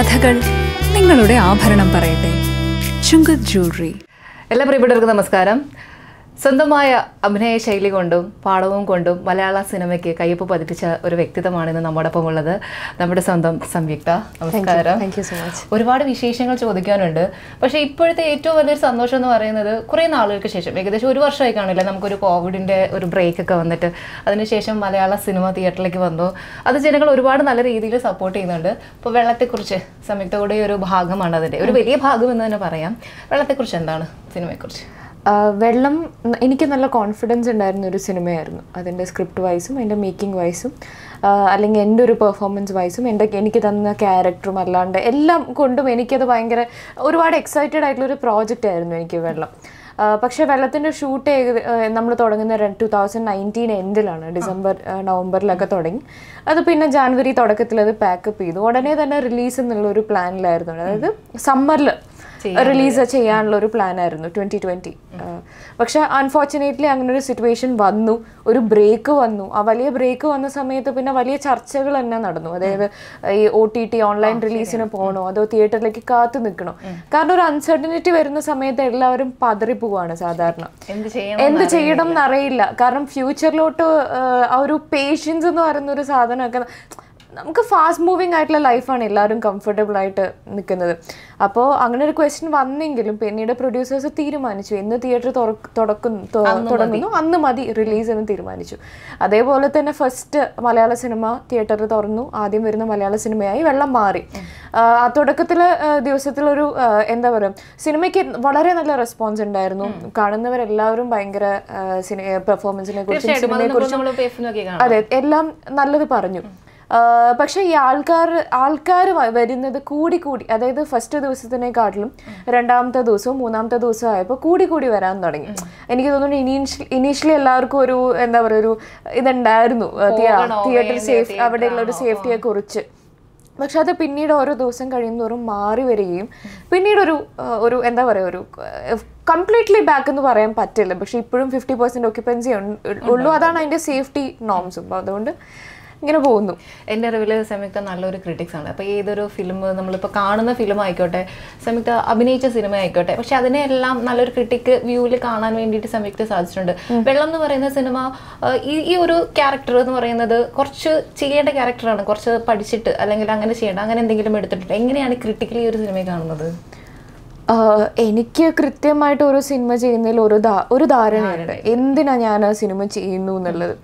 കഥകൾ നിങ്ങളുടെ ആഭരണം പറയട്ടെ ചുങ്കത് ജ്വല്ലറി എല്ലാ പ്രിയപ്പെട്ടവർക്കും നമസ്കാരം സ്വന്തമായ അഭിനയ ശൈലി കൊണ്ടും പാടവും കൊണ്ടും മലയാള സിനിമയ്ക്ക് കയ്യൊപ്പ് പതിപ്പിച്ച ഒരു വ്യക്തിത്വമാണ് ഇന്ന് നമ്മോടൊപ്പം ഉള്ളത് നമ്മുടെ സ്വന്തം സംയുക്ത നമസ്കാരം ഒരുപാട് വിശേഷങ്ങൾ ചോദിക്കാനുണ്ട് പക്ഷേ ഇപ്പോഴത്തെ ഏറ്റവും വലിയൊരു സന്തോഷം എന്ന് പറയുന്നത് കുറേ നാളുകൾക്ക് ശേഷം ഏകദേശം ഒരു വർഷമായി കാണില്ല നമുക്കൊരു കോവിഡിൻ്റെ ഒരു ബ്രേക്ക് ഒക്കെ വന്നിട്ട് അതിനുശേഷം മലയാള സിനിമ തിയേറ്ററിലേക്ക് വന്നു അത് ജനങ്ങൾ ഒരുപാട് നല്ല രീതിയിൽ സപ്പോർട്ട് ചെയ്യുന്നുണ്ട് ഇപ്പോൾ വെള്ളത്തെക്കുറിച്ച് സംയുക്തയുടെ ഒരു ഭാഗമാണ് അതിൻ്റെ ഒരു വലിയ ഭാഗം എന്ന് തന്നെ പറയാം വെള്ളത്തെക്കുറിച്ച് എന്താണ് സിനിമയെക്കുറിച്ച് വെള്ളം എനിക്ക് നല്ല കോൺഫിഡൻസ് ഉണ്ടായിരുന്ന ഒരു സിനിമയായിരുന്നു അതിൻ്റെ സ്ക്രിപ്റ്റ് വൈസും അതിൻ്റെ മേക്കിംഗ് വൈസും അല്ലെങ്കിൽ എൻ്റെ ഒരു പെർഫോമൻസ് വൈസും എൻ്റെ എനിക്ക് തന്ന ക്യാരക്ടറും അല്ലാണ്ട് എല്ലാം കൊണ്ടും എനിക്കത് ഭയങ്കര ഒരുപാട് എക്സൈറ്റഡ് ആയിട്ടുള്ളൊരു പ്രോജക്റ്റ് ആയിരുന്നു എനിക്ക് വെള്ളം പക്ഷേ വെള്ളത്തിൻ്റെ ഷൂട്ട് നമ്മൾ തുടങ്ങുന്ന ടു തൗസൻഡ് നയൻറ്റീൻ എൻഡിലാണ് ഡിസംബർ നവംബറിലൊക്കെ തുടങ്ങി അത് പിന്നെ ജാനുവരി തുടക്കത്തിൽ അത് പാക്കപ്പ് ചെയ്തു ഉടനെ തന്നെ റിലീസ് എന്നുള്ളൊരു പ്ലാനിലായിരുന്നു അതായത് സമ്മറിൽ റിലീസ് ചെയ്യാനുള്ള ഒരു പ്ലാൻ ആയിരുന്നു ട്വന്റി ട്വന്റി പക്ഷെ അൺഫോർച്ചുനേറ്റ്ലി അങ്ങനെ ഒരു സിറ്റുവേഷൻ വന്നു ഒരു ബ്രേക്ക് വന്നു ആ വലിയ ബ്രേക്ക് വന്ന സമയത്ത് പിന്നെ വലിയ ചർച്ചകൾ തന്നെ നടന്നു അതായത് ഈ ഒ ടി ടി ഓൺലൈൻ റിലീസിന് പോകണോ അതോ തിയേറ്ററിലേക്ക് കാത്തു നിൽക്കണോ കാരണം ഒരു അൺസർട്ടനിറ്റി വരുന്ന സമയത്ത് എല്ലാവരും പോവാണ് സാധാരണ എന്ത് ചെയ്യണം എന്നറിയില്ല കാരണം ഫ്യൂച്ചറിലോട്ട് ആ ഒരു പേഷ്യൻസ് എന്ന് പറയുന്ന ഒരു സാധനമൊക്കെ നമുക്ക് ഫാസ്റ്റ് മൂവിങ് ആയിട്ടുള്ള ലൈഫാണ് എല്ലാവരും കംഫർട്ടബിൾ ആയിട്ട് നിൽക്കുന്നത് അപ്പോൾ അങ്ങനെ ഒരു ക്വസ്റ്റ്യൻ വന്നെങ്കിലും പിന്നീട് പ്രൊഡ്യൂസേഴ്സ് തീരുമാനിച്ചു എന്ന് തിയേറ്റർ തുടങ്ങുന്നു അന്ന് മതി റിലീസ് എന്ന് തീരുമാനിച്ചു അതേപോലെ തന്നെ ഫസ്റ്റ് മലയാള സിനിമ തിയേറ്ററിൽ തുറന്നു ആദ്യം വരുന്ന മലയാള സിനിമയായി വെള്ളം മാറി ആ തുടക്കത്തിലെ ദിവസത്തിലൊരു എന്താ പറയുക സിനിമയ്ക്ക് വളരെ നല്ല റെസ്പോൺസ് ഉണ്ടായിരുന്നു കാണുന്നവരെല്ലാവരും ഭയങ്കര പെർഫോമൻസിനെ കുറിച്ച് അതെ എല്ലാം നല്ലത് പറഞ്ഞു പക്ഷേ ഈ ആൾക്കാർ ആൾക്കാർ വരുന്നത് കൂടി കൂടി അതായത് ഫസ്റ്റ് ദിവസത്തിനെക്കാട്ടിലും രണ്ടാമത്തെ ദിവസവും മൂന്നാമത്തെ ദിവസം ആയപ്പോൾ കൂടി കൂടി വരാൻ തുടങ്ങി എനിക്ക് തോന്നുന്നു ഇനീഷ്യ ഇനീഷ്യലി എല്ലാവർക്കും ഒരു എന്താ പറയുക ഒരു ഇതുണ്ടായിരുന്നു തിയേറ്റർ സേഫ് അവിടെയുള്ള ഒരു സേഫ്റ്റിയെ കുറിച്ച് പക്ഷെ അത് പിന്നീട് ഓരോ ദിവസം കഴിയുന്നതോറും മാറി വരികയും പിന്നീട് ഒരു ഒരു എന്താ പറയുക ഒരു കംപ്ലീറ്റ്ലി ബാക്ക് എന്ന് പറയാൻ പറ്റില്ല പക്ഷെ ഇപ്പോഴും ഫിഫ്റ്റി പെർസെൻറ്റ് ഒക്യുപ്പൻസി ഉള്ളൂ അതാണ് അതിൻ്റെ സേഫ്റ്റി നോംസും അപ്പോൾ അതുകൊണ്ട് ഇങ്ങനെ പോകുന്നു എൻ്റെ അറിവിൽ സംയുക്ത നല്ലൊരു ക്രിറ്റിക്സ് ആണ് അപ്പോൾ ഏതൊരു ഫിലിം നമ്മളിപ്പോൾ കാണുന്ന ഫിലിം ആയിക്കോട്ടെ സംയുക്ത അഭിനയിച്ച സിനിമ ആയിക്കോട്ടെ പക്ഷെ അതിനെല്ലാം നല്ലൊരു ക്രിട്ടിക് വ്യൂവിൽ കാണാൻ വേണ്ടിയിട്ട് സംയുക്ത സാധിച്ചിട്ടുണ്ട് വെള്ളം എന്ന് പറയുന്ന സിനിമ ഈ ഒരു ക്യാരക്ടർ എന്ന് പറയുന്നത് കുറച്ച് ചെയ്യേണ്ട ക്യാരക്ടറാണ് കുറച്ച് പഠിച്ചിട്ട് അല്ലെങ്കിൽ അങ്ങനെ ചെയ്യേണ്ട അങ്ങനെ എന്തെങ്കിലും എടുത്തിട്ടുണ്ട് എങ്ങനെയാണ് ക്രിട്ടിക്കലി ഒരു സിനിമയെ കാണുന്നത് എനിക്ക് കൃത്യമായിട്ട് ഓരോ സിനിമ ചെയ്യുന്നതിൽ ഒരു ഒരു ധാരണയുണ്ട് എന്തിനാണ് ഞാൻ ആ സിനിമ ചെയ്യുന്നു എന്നുള്ളത്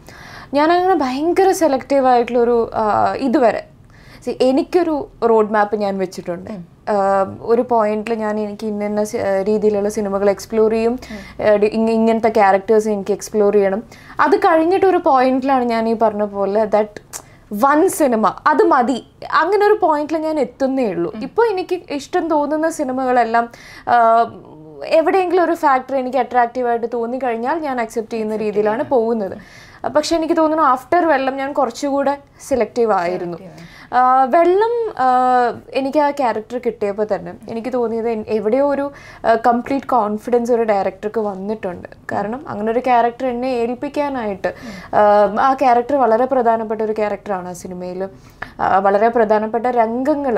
ഞാനങ്ങനെ ഭയങ്കര സെലക്റ്റീവ് ആയിട്ടുള്ളൊരു ഇതുവരെ എനിക്കൊരു റോഡ് മാപ്പ് ഞാൻ വെച്ചിട്ടുണ്ട് ഒരു പോയിന്റിൽ ഞാൻ എനിക്ക് ഇന്ന രീതിയിലുള്ള സിനിമകൾ എക്സ്പ്ലോർ ചെയ്യും ഇങ്ങനത്തെ ക്യാരക്ടേഴ്സ് എനിക്ക് എക്സ്പ്ലോർ ചെയ്യണം അത് കഴിഞ്ഞിട്ട് ഒരു പോയിന്റിലാണ് ഞാൻ ഈ പറഞ്ഞ പോലെ ദാറ്റ് വൺ സിനിമ അത് മതി അങ്ങനെ ഒരു പോയിന്റിൽ ഞാൻ എത്തുന്നേ ഉള്ളൂ ഇപ്പോൾ എനിക്ക് ഇഷ്ടം തോന്നുന്ന സിനിമകളെല്ലാം എവിടെയെങ്കിലും ഒരു ഫാക്ടർ എനിക്ക് അട്രാക്റ്റീവായിട്ട് തോന്നിക്കഴിഞ്ഞാൽ ഞാൻ അക്സെപ്റ്റ് ചെയ്യുന്ന രീതിയിലാണ് പോകുന്നത് പക്ഷെ എനിക്ക് തോന്നുന്നു ആഫ്റ്റർ വെള്ളം ഞാൻ കുറച്ചുകൂടെ സെലക്റ്റീവ് ആയിരുന്നു വെള്ളം എനിക്ക് ആ ക്യാരക്ടർ കിട്ടിയപ്പോൾ തന്നെ എനിക്ക് തോന്നിയത് എവിടെയോ ഒരു കംപ്ലീറ്റ് കോൺഫിഡൻസ് ഒരു ഡയറക്ടർക്ക് വന്നിട്ടുണ്ട് കാരണം അങ്ങനെ ഒരു ക്യാരക്ടർ എന്നെ ഏൽപ്പിക്കാനായിട്ട് ആ ക്യാരക്ടർ വളരെ പ്രധാനപ്പെട്ട ഒരു ക്യാരക്ടറാണ് ആ സിനിമയിൽ വളരെ പ്രധാനപ്പെട്ട രംഗങ്ങൾ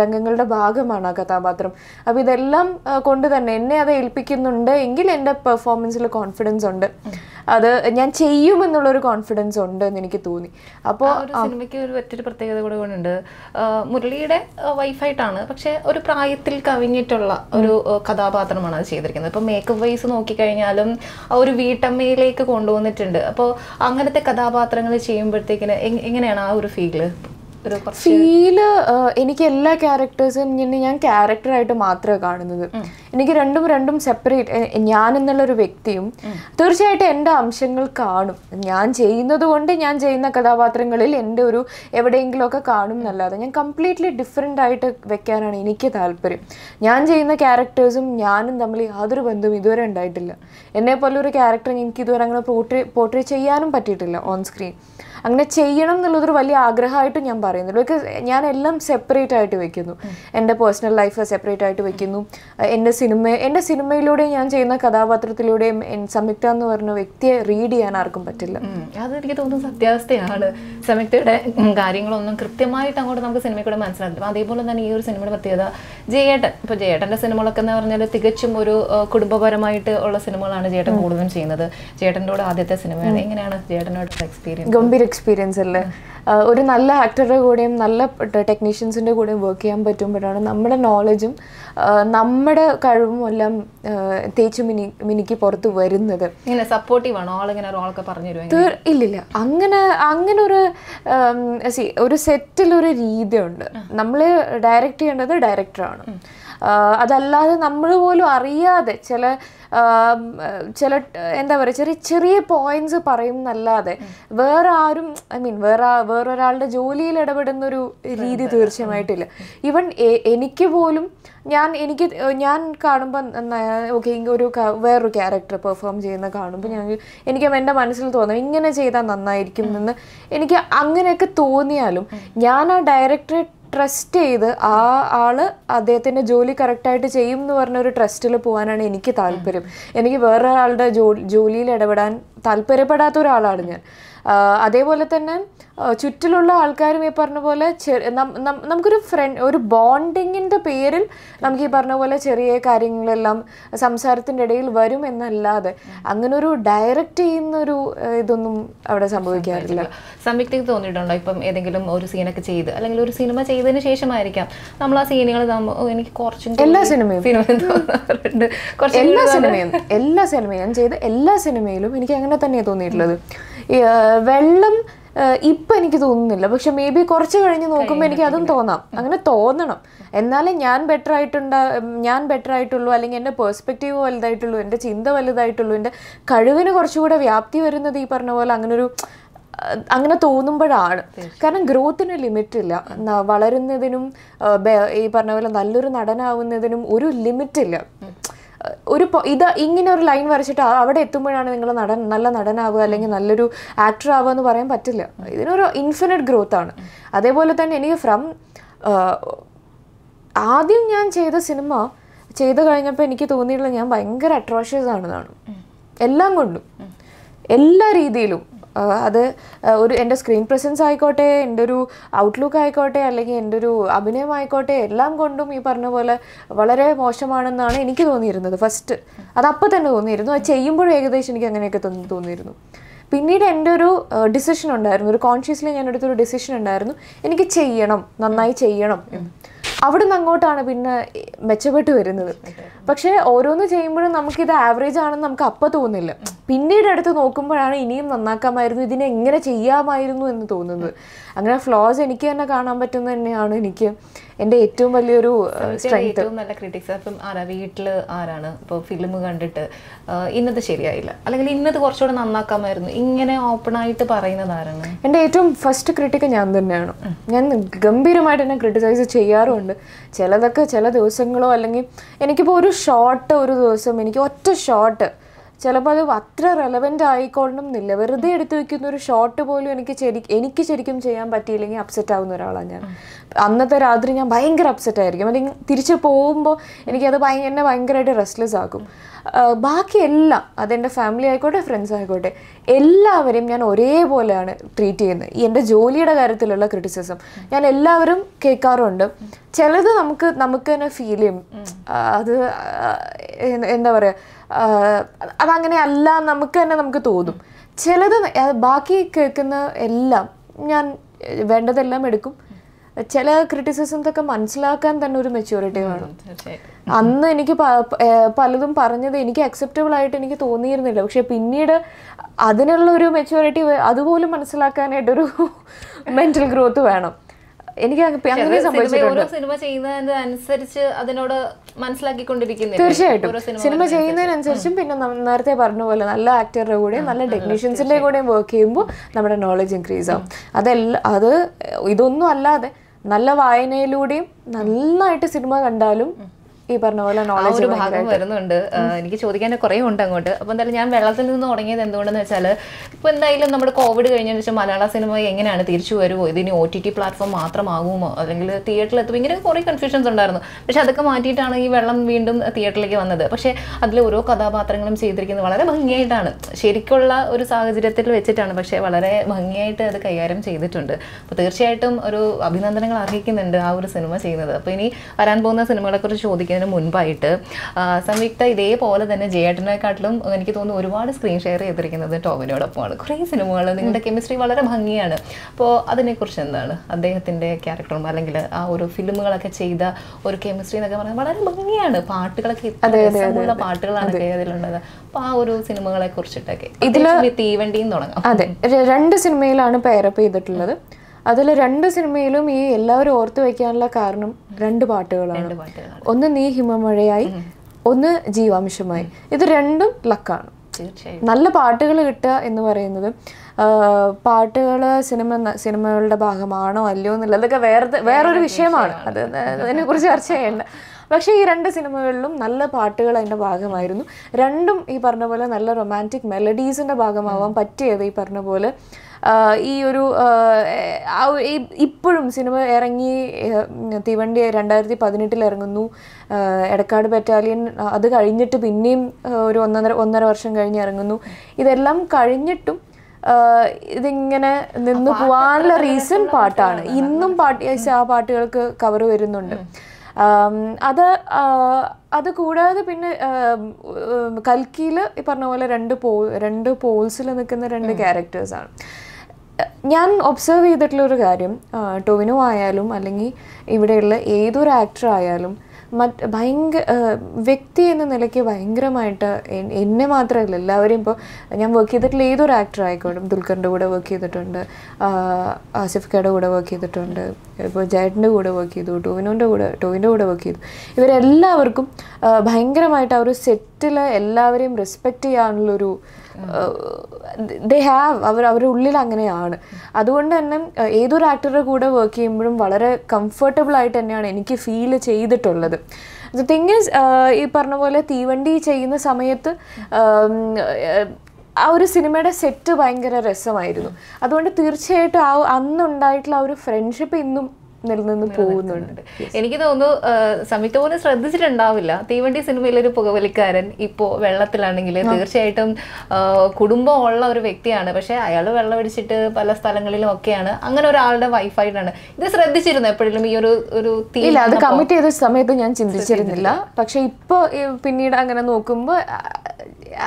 രംഗങ്ങളുടെ ഭാഗമാണ് ആ കഥാപാത്രം അപ്പം ഇതെല്ലാം കൊണ്ട് തന്നെ എന്നെ അത് ഏൽപ്പിക്കുന്നുണ്ട് എങ്കിൽ എൻ്റെ പെർഫോമൻസിൽ കോൺഫിഡൻസ് ഉണ്ട് അത് ഞാൻ ചെയ്യുമെന്നുള്ളൊരു കോൺഫിഡൻസ് ഉണ്ട് എന്ന് എനിക്ക് തോന്നി അപ്പോൾ സിനിമയ്ക്ക് ഒരു മറ്റൊരു പ്രത്യേകത കൂടെ ഉണ്ട് മുരളിയുടെ വൈഫായിട്ടാണ് പക്ഷേ ഒരു പ്രായത്തിൽ കവിഞ്ഞിട്ടുള്ള ഒരു കഥാപാത്രമാണ് അത് ചെയ്തിരിക്കുന്നത് ഇപ്പം മേക്കപ്പ് വൈസ് നോക്കിക്കഴിഞ്ഞാൽ ആ ഒരു വീട്ടമ്മയിലേക്ക് കൊണ്ടുവന്നിട്ടുണ്ട് അപ്പോൾ അങ്ങനത്തെ കഥാപാത്രങ്ങൾ ചെയ്യുമ്പോഴത്തേക്കിന് എങ്ങനെയാണ് ആ ഒരു ഫീല് ഫീല് എനിക്ക് എല്ലാ ക്യാരക്ടേഴ്സും ഞാൻ ക്യാരക്ടറായിട്ട് മാത്രമേ കാണുന്നത് എനിക്ക് രണ്ടും രണ്ടും സെപ്പറേറ്റ് ഞാൻ എന്നുള്ളൊരു വ്യക്തിയും തീർച്ചയായിട്ടും എൻ്റെ അംശങ്ങൾ കാണും ഞാൻ ചെയ്യുന്നത് കൊണ്ട് ഞാൻ ചെയ്യുന്ന കഥാപാത്രങ്ങളിൽ എൻ്റെ ഒരു എവിടെയെങ്കിലുമൊക്കെ കാണും എന്നല്ലാതെ ഞാൻ കംപ്ലീറ്റ്ലി ഡിഫറെൻ്റ് ആയിട്ട് വെക്കാനാണ് എനിക്ക് താല്പര്യം ഞാൻ ചെയ്യുന്ന ക്യാരക്ടേഴ്സും ഞാനും തമ്മിൽ യാതൊരു ബന്ധവും ഇതുവരെ ഉണ്ടായിട്ടില്ല എന്നെ പോലൊരു ക്യാരക്ടർ എനിക്ക് ഇതുവരെ അങ്ങനെ പോർട്രേ പോർട്രേ ചെയ്യാനും പറ്റിയിട്ടില്ല ഓൺ സ്ക്രീൻ അങ്ങനെ ചെയ്യണം എന്നുള്ളതൊരു വലിയ ആഗ്രഹമായിട്ട് ഞാൻ പറയുന്നുള്ളൂ ബിക്കോസ് ഞാൻ എല്ലാം സെപ്പറേറ്റ് ആയിട്ട് വെക്കുന്നു എൻ്റെ പേഴ്സണൽ ലൈഫ് സെപ്പറേറ്റ് ആയിട്ട് വെക്കുന്നു എൻ്റെ സിനിമ എൻ്റെ സിനിമയിലൂടെ ഞാൻ ചെയ്യുന്ന കഥാപാത്രത്തിലൂടെയും സംയുക്ത എന്ന് പറഞ്ഞ വ്യക്തിയെ റീഡ് ചെയ്യാൻ ആർക്കും പറ്റില്ല അത് എനിക്ക് തോന്നുന്നു സത്യാവസ്ഥയാണ് സംയുക്തയുടെ കാര്യങ്ങളൊന്നും കൃത്യമായിട്ട് അങ്ങോട്ട് നമുക്ക് സിനിമയിലൂടെ മനസ്സിലാക്കും അതേപോലെ തന്നെ ഈ ഒരു സിനിമയുടെ പ്രത്യേകത ജയേട്ടൻ ഇപ്പോൾ ജയേട്ടൻ്റെ സിനിമകളൊക്കെ എന്ന് പറഞ്ഞാൽ തികച്ചും ഒരു കുടുംബപരമായിട്ട് ഉള്ള സിനിമകളാണ് ജയേട്ടൻ കൂടുതലും ചെയ്യുന്നത് ജയേട്ടൻ്റെ കൂടെ ആദ്യത്തെ സിനിമയാണ് എങ്ങനെയാണ് ജയേട്ടനോട് എക്സ്പീരിയൻസ് ഗംഭീര എക്സ്പീരിയൻസ് അല്ലേ ഒരു നല്ല ആക്ടറുടെ കൂടെയും നല്ല ടെക്നീഷ്യൻസിൻ്റെ കൂടെയും വർക്ക് ചെയ്യാൻ പറ്റുമ്പോഴാണ് നമ്മുടെ നോളജും നമ്മുടെ കഴിവും എല്ലാം തേച്ച് മിനി മിനിക്ക് പുറത്ത് വരുന്നത് പറഞ്ഞു ഇല്ലില്ല അങ്ങനെ അങ്ങനെ ഒരു ഒരു സെറ്റിലൊരു രീതിയുണ്ട് നമ്മൾ ഡയറക്റ്റ് ചെയ്യേണ്ടത് ഡയറക്ടറാണ് അതല്ലാതെ നമ്മൾ പോലും അറിയാതെ ചില ചില എന്താ പറയുക ചെറിയ ചെറിയ പോയിന്റ്സ് പറയും വേറെ ആരും ഐ മീൻ വേറെ വേറൊരാളുടെ ജോലിയിൽ ഇടപെടുന്ന ഒരു രീതി തീർച്ചയായിട്ടില്ല ഈവൻ എനിക്ക് പോലും ഞാൻ എനിക്ക് ഞാൻ കാണുമ്പോൾ ഓക്കെ ഒരു വേറൊരു ക്യാരക്ടർ പെർഫോം ചെയ്യുന്ന കാണുമ്പോൾ ഞാൻ എനിക്ക് എൻ്റെ മനസ്സിൽ തോന്നും ഇങ്ങനെ ചെയ്താൽ നന്നായിരിക്കും എന്ന് എനിക്ക് അങ്ങനെയൊക്കെ തോന്നിയാലും ഞാൻ ആ ഡയറക്ടറെ ട്രസ്റ്റ് ചെയ്ത് ആ ആള് അദ്ദേഹത്തിൻ്റെ ജോലി കറക്റ്റായിട്ട് ചെയ്യും എന്ന് ഒരു ട്രസ്റ്റിൽ പോകാനാണ് എനിക്ക് താല്പര്യം എനിക്ക് വേറെ ആളുടെ ജോലി ജോലിയിൽ ഇടപെടാൻ താല്പര്യപ്പെടാത്ത ഒരാളാണ് ഞാൻ അതേപോലെ തന്നെ ചുറ്റിലുള്ള ആൾക്കാരും ഈ പറഞ്ഞ പോലെ നമുക്കൊരു ഫ്രണ്ട് ഒരു ബോണ്ടിങ്ങിൻ്റെ പേരിൽ നമുക്ക് ഈ പറഞ്ഞ പോലെ ചെറിയ കാര്യങ്ങളെല്ലാം സംസാരത്തിൻ്റെ ഇടയിൽ വരും എന്നല്ലാതെ അങ്ങനെ ഒരു ഡയറക്റ്റ് ചെയ്യുന്ന ഒരു ഇതൊന്നും അവിടെ സംഭവിക്കാറില്ല സംയുക്തയ്ക്ക് തോന്നിയിട്ടുണ്ടോ ഇപ്പം ഏതെങ്കിലും ഒരു സീനൊക്കെ ചെയ്ത് അല്ലെങ്കിൽ ഒരു സിനിമ ചെയ്തതിന് ശേഷമായിരിക്കാം നമ്മൾ ആ സീനുകൾ എനിക്ക് കുറച്ചും എല്ലാ സിനിമയും എല്ലാ സിനിമയും എല്ലാ സിനിമയും ഞാൻ ചെയ്ത എല്ലാ സിനിമയിലും എനിക്ക് അങ്ങനെ തന്നെയാണ് തോന്നിയിട്ടുള്ളത് വെള്ളം ഇപ്പം എനിക്ക് തോന്നുന്നില്ല പക്ഷെ മേ ബി കുറച്ച് കഴിഞ്ഞ് നോക്കുമ്പോൾ എനിക്ക് അതും തോന്നാം അങ്ങനെ തോന്നണം എന്നാലേ ഞാൻ ബെറ്റർ ആയിട്ടുണ്ട ഞാൻ ബെറ്റർ ആയിട്ടുള്ളൂ അല്ലെങ്കിൽ എൻ്റെ പേഴ്സ്പെക്റ്റീവ് വലുതായിട്ടുള്ളൂ എൻ്റെ ചിന്ത വലുതായിട്ടുള്ളൂ എൻ്റെ കഴിവിന് കുറച്ചുകൂടെ വ്യാപ്തി വരുന്നത് ഈ പറഞ്ഞ പോലെ അങ്ങനൊരു അങ്ങനെ തോന്നുമ്പോഴാണ് കാരണം ഗ്രോത്തിന് ലിമിറ്റ് ഇല്ല വളരുന്നതിനും ഈ പറഞ്ഞ പോലെ നല്ലൊരു നടനാവുന്നതിനും ഒരു ലിമിറ്റ് ഇല്ല ഒരു ഇത് ഇങ്ങനെ ഒരു ലൈൻ വരച്ചിട്ട് അവിടെ എത്തുമ്പോഴാണ് നിങ്ങൾ നടൻ നല്ല നടനാവുക അല്ലെങ്കിൽ നല്ലൊരു ആക്ടർ ആവുക എന്ന് പറയാൻ പറ്റില്ല ഇതിനൊരു ഇൻഫിനിറ്റ് ഗ്രോത്ത് ആണ് അതേപോലെ തന്നെ എനിക്ക് ഫ്രം ആദ്യം ഞാൻ ചെയ്ത സിനിമ ചെയ്തു കഴിഞ്ഞപ്പോൾ എനിക്ക് തോന്നിയിട്ടുള്ള ഞാൻ ഭയങ്കര അട്രോഷ്യസ് ആണെന്നാണ് എല്ലാം കൊണ്ടും എല്ലാ രീതിയിലും അത് ഒരു എൻ്റെ സ്ക്രീൻ പ്രസൻസ് ആയിക്കോട്ടെ എൻ്റെ ഒരു ഔട്ട്ലുക്ക് ആയിക്കോട്ടെ അല്ലെങ്കിൽ എൻ്റെ ഒരു അഭിനയമായിക്കോട്ടെ എല്ലാം കൊണ്ടും ഈ പറഞ്ഞ പോലെ വളരെ മോശമാണെന്നാണ് എനിക്ക് തോന്നിയിരുന്നത് ഫസ്റ്റ് അത് അപ്പം തന്നെ തോന്നിയിരുന്നു അത് ചെയ്യുമ്പോഴും ഏകദേശം എനിക്ക് അങ്ങനെയൊക്കെ തോന്നിയിരുന്നു പിന്നീട് എൻ്റെ ഒരു ഡിസിഷൻ ഉണ്ടായിരുന്നു ഒരു കോൺഷ്യസ്ലി ഞാൻ എടുത്തൊരു ഡിസിഷൻ ഉണ്ടായിരുന്നു എനിക്ക് ചെയ്യണം നന്നായി ചെയ്യണം എന്ന് അവിടുന്ന് അങ്ങോട്ടാണ് പിന്നെ മെച്ചപ്പെട്ട് വരുന്നത് പക്ഷേ ഓരോന്ന് ചെയ്യുമ്പോഴും നമുക്കിത് ആവറേജ് ആണെന്ന് നമുക്ക് അപ്പം തോന്നില്ല പിന്നീട് എടുത്ത് നോക്കുമ്പോഴാണ് ഇനിയും നന്നാക്കാമായിരുന്നു ഇതിനെ എങ്ങനെ ചെയ്യാമായിരുന്നു എന്ന് തോന്നുന്നത് അങ്ങനെ ഫ്ലോസ് എനിക്ക് തന്നെ കാണാൻ പറ്റുന്ന തന്നെയാണ് എനിക്ക് എന്റെ ഏറ്റവും വലിയൊരു സ്ട്രെങ്ത് ഏറ്റവും നല്ല ക്രിറ്റിക്സ് അപ്പം ആരാ വീട്ടില് ആരാണ് ഇപ്പൊ ഫിലിം കണ്ടിട്ട് ഇന്നത് ശരിയായില്ല അല്ലെങ്കിൽ ഇന്നത് കുറച്ചുകൂടെ നന്നാക്കാമായിരുന്നു ഇങ്ങനെ ഓപ്പൺ ആയിട്ട് പറയുന്നത് ആരാണ് എന്റെ ഏറ്റവും ഫസ്റ്റ് ക്രിട്ടിക്ക് ഞാൻ തന്നെയാണ് ഞാൻ ഗംഭീരമായിട്ട് എന്നെ ക്രിട്ടിസൈസ് ചെയ്യാറുമുണ്ട് ചിലതൊക്കെ ചില ദിവസങ്ങളോ അല്ലെങ്കിൽ എനിക്കിപ്പോൾ ഒരു ഷോർട്ട് ഒരു ദിവസം എനിക്ക് ഒറ്റ ഷോർട്ട് ചിലപ്പോൾ അത് അത്ര റെലവെൻ്റ് എന്നില്ല വെറുതെ എടുത്തു വെക്കുന്ന ഒരു ഷോട്ട് പോലും എനിക്ക് ശരി എനിക്ക് ശരിക്കും ചെയ്യാൻ പറ്റിയില്ലെങ്കിൽ അപ്സെറ്റ് ആവുന്ന ഒരാളാണ് ഞാൻ അന്നത്തെ രാത്രി ഞാൻ ഭയങ്കര അപ്സെറ്റ് ആയിരിക്കും അല്ലെങ്കിൽ തിരിച്ച് പോകുമ്പോൾ എനിക്കത് ഭയങ്കര ഭയങ്കരമായിട്ട് റെസ്റ്റ്ലെസ് ആക്കും ബാക്കി എല്ലാം അതെൻ്റെ ഫാമിലി ആയിക്കോട്ടെ ഫ്രണ്ട്സ് ആയിക്കോട്ടെ എല്ലാവരെയും ഞാൻ ഒരേപോലെയാണ് ട്രീറ്റ് ചെയ്യുന്നത് ഈ എൻ്റെ ജോലിയുടെ കാര്യത്തിലുള്ള ക്രിറ്റിസിസം ഞാൻ എല്ലാവരും കേൾക്കാറുണ്ട് ചിലത് നമുക്ക് നമുക്ക് തന്നെ ഫീൽ ചെയ്യും അത് എന്താ പറയുക അതങ്ങനെ അല്ല നമുക്ക് തന്നെ നമുക്ക് തോന്നും ചിലത് ബാക്കി കേൾക്കുന്ന എല്ലാം ഞാൻ വേണ്ടതെല്ലാം എടുക്കും ചില ക്രിറ്റിസിസംസ് ഒക്കെ മനസ്സിലാക്കാൻ തന്നെ ഒരു മെച്യൂരിറ്റി വേണം അന്ന് എനിക്ക് പലതും പറഞ്ഞത് എനിക്ക് അക്സെപ്റ്റബിൾ ആയിട്ട് എനിക്ക് തോന്നിയിരുന്നില്ല പക്ഷെ പിന്നീട് അതിനുള്ള ഒരു മെച്യൂരിറ്റി അതുപോലും മനസ്സിലാക്കാനായിട്ടൊരു മെന്റൽ ഗ്രോത്ത് വേണം എനിക്ക് അങ്ങനെ സംഭവിച്ചിട്ടുണ്ട് സിനിമ അതിനോട് തീർച്ചയായിട്ടും സിനിമ ചെയ്യുന്നതിനനുസരിച്ചും പിന്നെ നേരത്തെ പറഞ്ഞ പോലെ നല്ല ആക്ടറുടെ കൂടെയും നല്ല ടെക്നീഷ്യൻസിന്റെ കൂടെയും വർക്ക് ചെയ്യുമ്പോൾ നമ്മുടെ നോളജ് ഇൻക്രീസ് ആവും അതെല്ലാം അത് ഇതൊന്നും അല്ലാതെ നല്ല വായനയിലൂടെയും നന്നായിട്ട് സിനിമ കണ്ടാലും ഈ പറഞ്ഞ പോലെ ഒരു ഭാഗം വരുന്നുണ്ട് എനിക്ക് ചോദിക്കാൻ കുറേ ഉണ്ട് അങ്ങോട്ട് അപ്പോൾ എന്തായാലും ഞാൻ വെള്ളത്തിൽ നിന്ന് തുടങ്ങിയത് എന്തുകൊണ്ടെന്ന് വെച്ചാൽ ഇപ്പൊ എന്തായാലും നമ്മുടെ കോവിഡ് കഴിഞ്ഞതിന് വെച്ചാൽ മലയാള സിനിമ എങ്ങനെയാണ് തിരിച്ചു വരുമോ ഇതിന് ഒ ടി ടി പ്ലാറ്റ്ഫോം മാത്രമാകുമോ അല്ലെങ്കിൽ തിയേറ്ററിൽ എത്തും ഇങ്ങനെ കുറേ കൺഫ്യൂഷൻസ് ഉണ്ടായിരുന്നു പക്ഷെ അതൊക്കെ മാറ്റിയിട്ടാണ് ഈ വെള്ളം വീണ്ടും തിയേറ്ററിലേക്ക് വന്നത് പക്ഷേ അതിൽ ഓരോ കഥാപാത്രങ്ങളും ചെയ്തിരിക്കുന്നത് വളരെ ഭംഗിയായിട്ടാണ് ശരിക്കുള്ള ഒരു സാഹചര്യത്തിൽ വെച്ചിട്ടാണ് പക്ഷേ വളരെ ഭംഗിയായിട്ട് അത് കൈകാര്യം ചെയ്തിട്ടുണ്ട് അപ്പോൾ തീർച്ചയായിട്ടും ഒരു അഭിനന്ദനങ്ങൾ അർഹിക്കുന്നുണ്ട് ആ ഒരു സിനിമ ചെയ്യുന്നത് അപ്പൊ ഇനി വരാൻ പോകുന്ന സിനിമകളെക്കുറിച്ച് ചോദിക്കുന്നത് ആരംഭിക്കുന്നതിന് മുൻപായിട്ട് സംയുക്ത ഇതേപോലെ തന്നെ ജയേട്ടനെക്കാട്ടിലും എനിക്ക് തോന്നുന്നു ഒരുപാട് സ്ക്രീൻ ഷെയർ ചെയ്തിരിക്കുന്നത് ടോമിനോടൊപ്പമാണ് കുറേ സിനിമകൾ നിങ്ങളുടെ കെമിസ്ട്രി വളരെ ഭംഗിയാണ് അപ്പോൾ അതിനെക്കുറിച്ച് എന്താണ് അദ്ദേഹത്തിൻ്റെ ക്യാരക്ടറും അല്ലെങ്കിൽ ആ ഒരു ഫിലിമുകളൊക്കെ ചെയ്ത ഒരു കെമിസ്ട്രി എന്നൊക്കെ പറഞ്ഞാൽ വളരെ ഭംഗിയാണ് പാട്ടുകളൊക്കെ രസമുള്ള പാട്ടുകളാണ് അദ്ദേഹത്തിലുള്ളത് അപ്പോൾ ആ ഒരു സിനിമകളെ കുറിച്ചിട്ടൊക്കെ ഇതിൽ തീവണ്ടിയും തുടങ്ങാം അതെ രണ്ട് സിനിമയിലാണ് പേരപ്പ് ചെയ്തിട്ടുള്ളത് അതിൽ രണ്ട് സിനിമയിലും ഈ എല്ലാവരും ഓർത്തു വയ്ക്കാനുള്ള കാരണം രണ്ട് പാട്ടുകളാണ് ഒന്ന് നീ ഹിമമഴയായി ഒന്ന് ജീവാംശമായി ഇത് രണ്ടും ലക്കാണ് നല്ല പാട്ടുകൾ കിട്ടുക എന്ന് പറയുന്നത് പാട്ടുകൾ സിനിമ സിനിമകളുടെ ഭാഗമാണോ അല്ലയോ എന്നുള്ളതൊക്കെ വേറെ വേറൊരു വിഷയമാണ് അത് അതിനെക്കുറിച്ച് ചർച്ച ചെയ്യേണ്ട പക്ഷേ ഈ രണ്ട് സിനിമകളിലും നല്ല പാട്ടുകൾ അതിൻ്റെ ഭാഗമായിരുന്നു രണ്ടും ഈ പറഞ്ഞ പോലെ നല്ല റൊമാൻറ്റിക് മെലഡീസിൻ്റെ ഭാഗമാവാൻ പറ്റിയത് ഈ പറഞ്ഞ പോലെ ഈ ഒരു ഇപ്പോഴും സിനിമ ഇറങ്ങി തീവണ്ടി രണ്ടായിരത്തി പതിനെട്ടിൽ ഇറങ്ങുന്നു എടക്കാട് ബറ്റാലിയൻ അത് കഴിഞ്ഞിട്ട് പിന്നെയും ഒരു ഒന്നര ഒന്നര വർഷം കഴിഞ്ഞ് ഇറങ്ങുന്നു ഇതെല്ലാം കഴിഞ്ഞിട്ടും ഇതിങ്ങനെ നിന്നു പോകാനുള്ള റീസൺ പാട്ടാണ് ഇന്നും പാട്ട് ആ പാട്ടുകൾക്ക് കവർ വരുന്നുണ്ട് അത് അത് കൂടാതെ പിന്നെ കൽക്കിയിൽ ഈ പറഞ്ഞ പോലെ രണ്ട് പോ രണ്ട് പോൾസിൽ നിൽക്കുന്ന രണ്ട് ക്യാരക്ടേഴ്സാണ് ഞാൻ ഒബ്സർവ് ചെയ്തിട്ടുള്ള ഒരു കാര്യം ടൊവിനോ ആയാലും അല്ലെങ്കിൽ ഇവിടെയുള്ള ഏതൊരു ആക്ടർ ആയാലും മറ്റ് ഭയങ്കര വ്യക്തി എന്ന നിലയ്ക്ക് ഭയങ്കരമായിട്ട് എന്നെ മാത്രമല്ല എല്ലാവരെയും ഇപ്പോൾ ഞാൻ വർക്ക് ചെയ്തിട്ടുള്ള ഏതൊരു ആക്ടർ ആയിക്കോട്ടും ദുൽഖറിൻ്റെ കൂടെ വർക്ക് ചെയ്തിട്ടുണ്ട് ആസിഫ് ഖയുടെ കൂടെ വർക്ക് ചെയ്തിട്ടുണ്ട് ഇപ്പോൾ ജയറ്റിൻ്റെ കൂടെ വർക്ക് ചെയ്തു ടോവിനോൻ്റെ കൂടെ ടോവിൻ്റെ കൂടെ വർക്ക് ചെയ്തു ഇവരെല്ലാവർക്കും ഭയങ്കരമായിട്ട് ആ ഒരു സെറ്റിൽ എല്ലാവരെയും റെസ്പെക്റ്റ് ചെയ്യാനുള്ളൊരു ദേ ഹാവ് അവർ അവരുടെ ഉള്ളിൽ അങ്ങനെയാണ് അതുകൊണ്ട് തന്നെ ഏതൊരു ആക്ടറുടെ കൂടെ വർക്ക് ചെയ്യുമ്പോഴും വളരെ കംഫർട്ടബിൾ ആയിട്ട് തന്നെയാണ് എനിക്ക് ഫീൽ ചെയ്തിട്ടുള്ളത് ദ തിങ് ഈസ് ഈ പറഞ്ഞ പോലെ തീവണ്ടി ചെയ്യുന്ന സമയത്ത് ആ ഒരു സിനിമയുടെ സെറ്റ് ഭയങ്കര രസമായിരുന്നു അതുകൊണ്ട് തീർച്ചയായിട്ടും ആ അന്നുണ്ടായിട്ടുള്ള ആ ഒരു ഫ്രണ്ട്ഷിപ്പ് ഇന്നും നിലനിന്ന് പോകുന്നുണ്ട് എനിക്ക് തോന്നുന്നു സംയുക്ത പോലും ശ്രദ്ധിച്ചിട്ടുണ്ടാവില്ല തീവണ്ടി സിനിമയിലെ ഒരു പുകവലിക്കാരൻ ഇപ്പോൾ വെള്ളത്തിലാണെങ്കിൽ തീർച്ചയായിട്ടും കുടുംബം ഉള്ള ഒരു വ്യക്തിയാണ് പക്ഷേ അയാൾ വെള്ളം അടിച്ചിട്ട് പല സ്ഥലങ്ങളിലും ഒക്കെയാണ് അങ്ങനെ ഒരാളുടെ വൈഫായിട്ടാണ് ഇത് ശ്രദ്ധിച്ചിരുന്നു എപ്പോഴും ഈ ഒരു ഒരു ഇല്ല അത് കമ്മിറ്റ് ചെയ്ത സമയത്ത് ഞാൻ ചിന്തിച്ചിരുന്നില്ല പക്ഷെ ഇപ്പോൾ പിന്നീട് അങ്ങനെ നോക്കുമ്പോൾ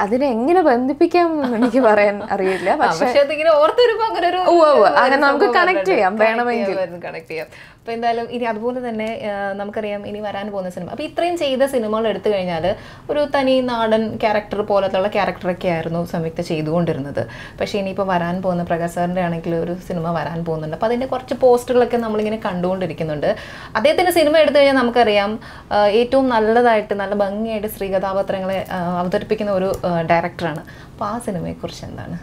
അതിനെ എങ്ങനെ ബന്ധിപ്പിക്കാം എന്ന് എനിക്ക് പറയാൻ അറിയില്ല പക്ഷെ അങ്ങനെ നമുക്ക് കണക്ട് ചെയ്യാം വേണമെങ്കിൽ കണക്ട് ചെയ്യാം അപ്പോൾ എന്തായാലും ഇനി അതുപോലെ തന്നെ നമുക്കറിയാം ഇനി വരാൻ പോകുന്ന സിനിമ അപ്പോൾ ഇത്രയും ചെയ്ത സിനിമകൾ എടുത്തു കഴിഞ്ഞാൽ ഒരു തനി നാടൻ ക്യാരക്ടർ പോലത്തുള്ള ക്യാരക്ടറൊക്കെ ആയിരുന്നു സംയുക്ത ചെയ്തുകൊണ്ടിരുന്നത് പക്ഷേ ഇനിയിപ്പോൾ വരാൻ പോകുന്ന പ്രകാശ് സാറിൻ്റെ ആണെങ്കിൽ ഒരു സിനിമ വരാൻ പോകുന്നുണ്ട് അപ്പോൾ അതിൻ്റെ കുറച്ച് പോസ്റ്ററുകളൊക്കെ നമ്മളിങ്ങനെ കണ്ടുകൊണ്ടിരിക്കുന്നുണ്ട് അദ്ദേഹത്തിൻ്റെ സിനിമ എടുത്തു കഴിഞ്ഞാൽ നമുക്കറിയാം ഏറ്റവും നല്ലതായിട്ട് നല്ല ഭംഗിയായിട്ട് സ്ത്രീ കഥാപാത്രങ്ങളെ അവതരിപ്പിക്കുന്ന ഒരു ഡയറക്ടറാണ് അപ്പോൾ ആ സിനിമയെക്കുറിച്ച് എന്താണ്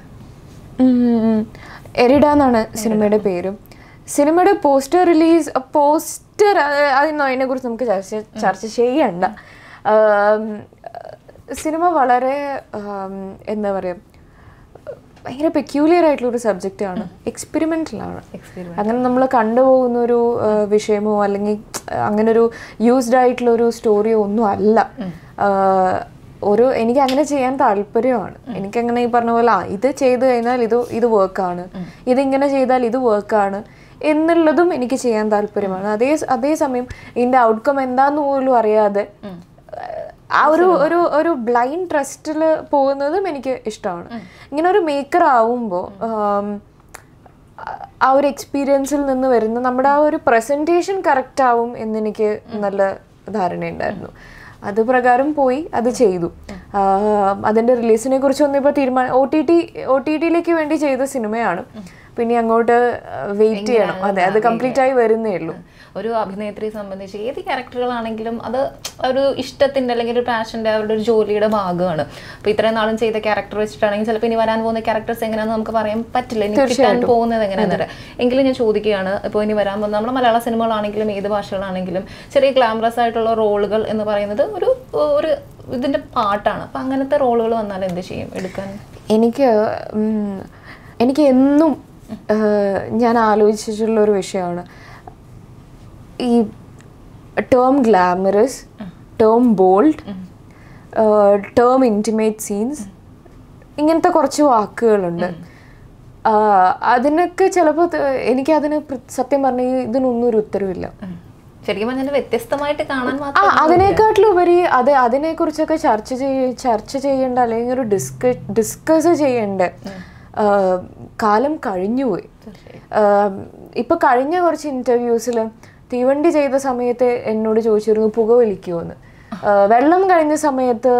എരിഡ എന്നാണ് സിനിമയുടെ പേരും സിനിമയുടെ പോസ്റ്റർ റിലീസ് പോസ്റ്റർ അതിനെ അതിനെക്കുറിച്ച് നമുക്ക് ചർച്ച ചർച്ച ചെയ്യണ്ട സിനിമ വളരെ എന്താ പറയുക ഭയങ്കര പെക്യൂലിയർ ആയിട്ടുള്ള ഒരു സബ്ജക്റ്റ് സബ്ജക്റ്റാണ് ആണ് അങ്ങനെ നമ്മൾ കണ്ടുപോകുന്ന ഒരു വിഷയമോ അല്ലെങ്കിൽ അങ്ങനെ ഒരു യൂസ്ഡ് ആയിട്ടുള്ള ഒരു സ്റ്റോറിയോ ഒന്നും അല്ല ഒരു എനിക്ക് അങ്ങനെ ചെയ്യാൻ താല്പര്യമാണ് എനിക്കങ്ങനെ ഈ പറഞ്ഞ പോലെ ആ ഇത് ചെയ്ത് കഴിഞ്ഞാൽ ഇത് ഇത് വർക്കാണ് ഇതിങ്ങനെ ചെയ്താൽ ഇത് വർക്കാണ് എന്നുള്ളതും എനിക്ക് ചെയ്യാൻ താല്പര്യമാണ് അതേ അതേസമയം ഇതിന്റെ ഔട്ട്കം എന്താന്ന് പോലും അറിയാതെ ആ ഒരു ഒരു ഒരു ബ്ലൈൻഡ് ട്രസ്റ്റിൽ പോകുന്നതും എനിക്ക് ഇഷ്ടമാണ് ഇങ്ങനെ ഒരു മേക്കർ ആവുമ്പോൾ ആ ഒരു എക്സ്പീരിയൻസിൽ നിന്ന് വരുന്ന നമ്മുടെ ആ ഒരു പ്രസന്റേഷൻ കറക്റ്റ് ആവും എന്നെനിക്ക് നല്ല ധാരണയുണ്ടായിരുന്നു അത് പ്രകാരം പോയി അത് ചെയ്തു അതിൻ്റെ റിലീസിനെ കുറിച്ചൊന്നും ഇപ്പോൾ തീരുമാനം O T T O T ടിയിലേക്ക് വേണ്ടി ചെയ്ത സിനിമയാണ് പിന്നെ അങ്ങോട്ട് വെയിറ്റ് ചെയ്യണം അതെ അത് കംപ്ലീറ്റ് ആയി വരുന്നേ ഉള്ളൂ ഒരു അഭിനേത്രിയെ സംബന്ധിച്ച് ഏത് ക്യാരക്ടറുകളാണെങ്കിലും അത് ഒരു ഇഷ്ടത്തിൻ്റെ അല്ലെങ്കിൽ ഒരു പാഷൻ്റെ അവരുടെ ഒരു ജോലിയുടെ ഭാഗമാണ് അപ്പോൾ ഇത്രയും നാളും ചെയ്ത ക്യാരക്ടർ വെച്ചിട്ടാണെങ്കിൽ ചിലപ്പോൾ ഇനി വരാൻ പോകുന്ന ക്യാരക്ടേഴ്സ് എങ്ങനെയാണെന്ന് നമുക്ക് പറയാൻ പറ്റില്ല ഇനി കിട്ടാൻ പോകുന്നത് എങ്ങനെയാണെന്ന് എങ്കിലും ഞാൻ ചോദിക്കുകയാണ് ഇപ്പോൾ ഇനി വരാൻ പോകുന്ന നമ്മുടെ മലയാള സിനിമകളാണെങ്കിലും ഏത് ഭാഷകളാണെങ്കിലും ചെറിയ ഗ്ലാമറസ് ആയിട്ടുള്ള റോളുകൾ എന്ന് പറയുന്നത് ഒരു ഒരു ഇതിൻ്റെ പാട്ടാണ് അപ്പം അങ്ങനത്തെ റോളുകൾ വന്നാൽ എന്ത് ചെയ്യും എടുക്കാൻ എനിക്ക് എനിക്ക് എന്നും ഞാൻ ആലോചിച്ചിട്ടുള്ള ഒരു വിഷയമാണ് ഈ term glamorous term bold term intimate scenes ഇങ്ങനത്തെ കുറച്ച് വാക്കുകളുണ്ട് അതിനൊക്കെ ചിലപ്പോൾ എനിക്ക് അതിന് സത്യം പറഞ്ഞ ഇതിനൊന്നും ഒരു ഉത്തരവില്ല ശരിക്കും പറഞ്ഞാൽ വ്യത്യസ്തമായിട്ട് കാണാൻ ആ അതിനെക്കുറിച്ചൊക്കെ ചർച്ച ചെയ്യ ചർച്ച ചെയ്യേണ്ട അല്ലെങ്കിൽ ഒരു ഡിസ്ക ഡിസ്കസ് ചെയ്യേണ്ട കാലം കഴിഞ്ഞുപോയി ഇപ്പൊ കഴിഞ്ഞ കുറച്ച് ഇന്റർവ്യൂസിൽ തീവണ്ടി ചെയ്ത സമയത്ത് എന്നോട് ചോദിച്ചിരുന്നു പുകവലിക്കുമോ എന്ന് വെള്ളം കഴിഞ്ഞ സമയത്ത്